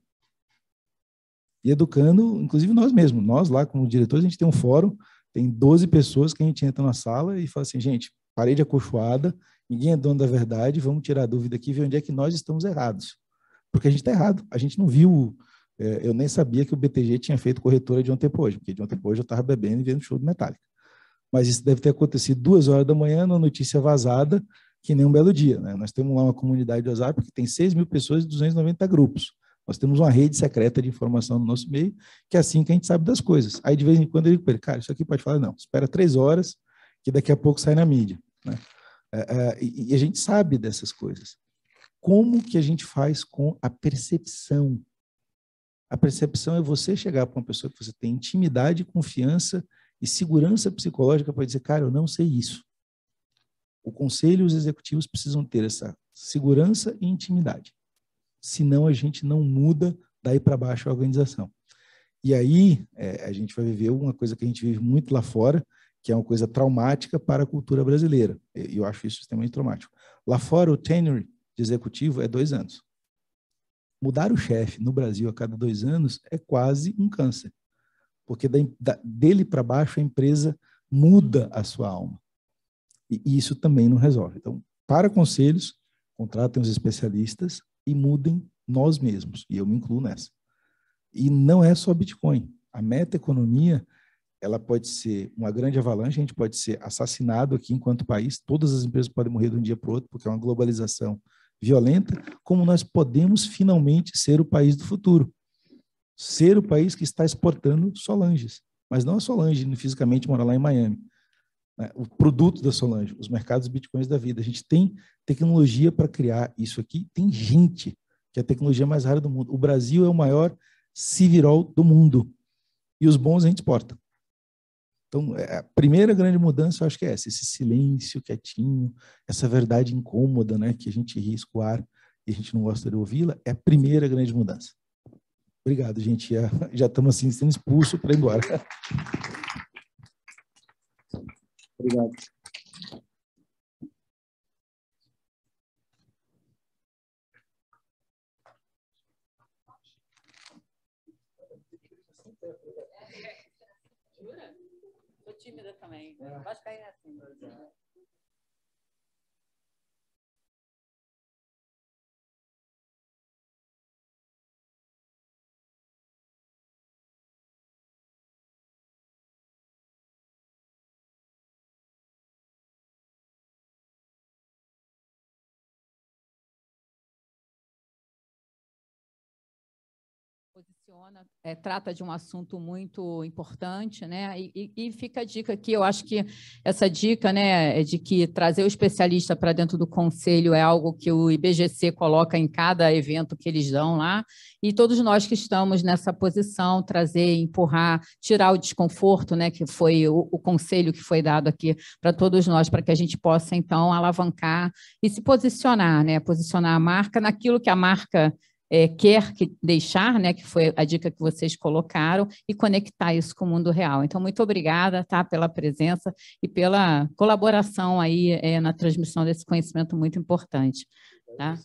E educando, inclusive, nós mesmos. Nós, lá como diretores, a gente tem um fórum, tem 12 pessoas que a gente entra na sala e fala assim, gente, parede acolchoada, ninguém é dono da verdade, vamos tirar a dúvida aqui e ver onde é que nós estamos errados. Porque a gente está errado, a gente não viu, eh, eu nem sabia que o BTG tinha feito corretora de ontem por hoje, porque de ontem por hoje eu estava bebendo e vendo show do Metallica mas isso deve ter acontecido duas horas da manhã, numa notícia vazada, que nem um belo dia. Né? Nós temos lá uma comunidade de WhatsApp que tem 6 mil pessoas e 290 grupos. Nós temos uma rede secreta de informação no nosso meio, que é assim que a gente sabe das coisas. Aí, de vez em quando, eu digo para ele, cara, isso aqui pode falar, não, espera três horas, que daqui a pouco sai na mídia. Né? É, é, e a gente sabe dessas coisas. Como que a gente faz com a percepção? A percepção é você chegar para uma pessoa que você tem intimidade e confiança e segurança psicológica para dizer, cara, eu não sei isso. O conselho e os executivos precisam ter essa segurança e intimidade. Senão a gente não muda daí para baixo a organização. E aí é, a gente vai viver uma coisa que a gente vive muito lá fora, que é uma coisa traumática para a cultura brasileira. E eu acho isso extremamente traumático. Lá fora, o tenure de executivo é dois anos. Mudar o chefe no Brasil a cada dois anos é quase um câncer. Porque da, da, dele para baixo a empresa muda a sua alma. E, e isso também não resolve. Então, para conselhos, contratem os especialistas e mudem nós mesmos. E eu me incluo nessa. E não é só Bitcoin. A economia ela pode ser uma grande avalanche, a gente pode ser assassinado aqui enquanto país, todas as empresas podem morrer de um dia para o outro, porque é uma globalização violenta, como nós podemos finalmente ser o país do futuro ser o país que está exportando Solanges. Mas não a é Solange né, fisicamente mora lá em Miami. Né, o produto da Solange, os mercados bitcoins da vida. A gente tem tecnologia para criar isso aqui, tem gente, que é a tecnologia mais rara do mundo. O Brasil é o maior civirol do mundo. E os bons a gente exporta. Então, é, a primeira grande mudança, eu acho que é essa, esse silêncio quietinho, essa verdade incômoda, né, que a gente risca o ar e a gente não gosta de ouvi-la, é a primeira grande mudança. Obrigado, gente. Já, já estamos assim, sendo expulsos para ir embora. Obrigado. Jura? Sou tímida também. Pode cair assim. menciona é, trata de um assunto muito importante, né? E, e, fica a dica aqui, eu acho que essa dica, né, é de que trazer o especialista para dentro do conselho é algo que o IBGC coloca em cada evento que eles dão lá, e todos nós que estamos nessa posição, trazer, empurrar, tirar o desconforto, né, que foi o, o conselho que foi dado aqui para todos nós, para que a gente possa então alavancar e se posicionar, né, posicionar a marca naquilo que a marca é, quer que deixar, né, que foi a dica que vocês colocaram, e conectar isso com o mundo real. Então, muito obrigada tá, pela presença e pela colaboração aí é, na transmissão desse conhecimento muito importante. Tá?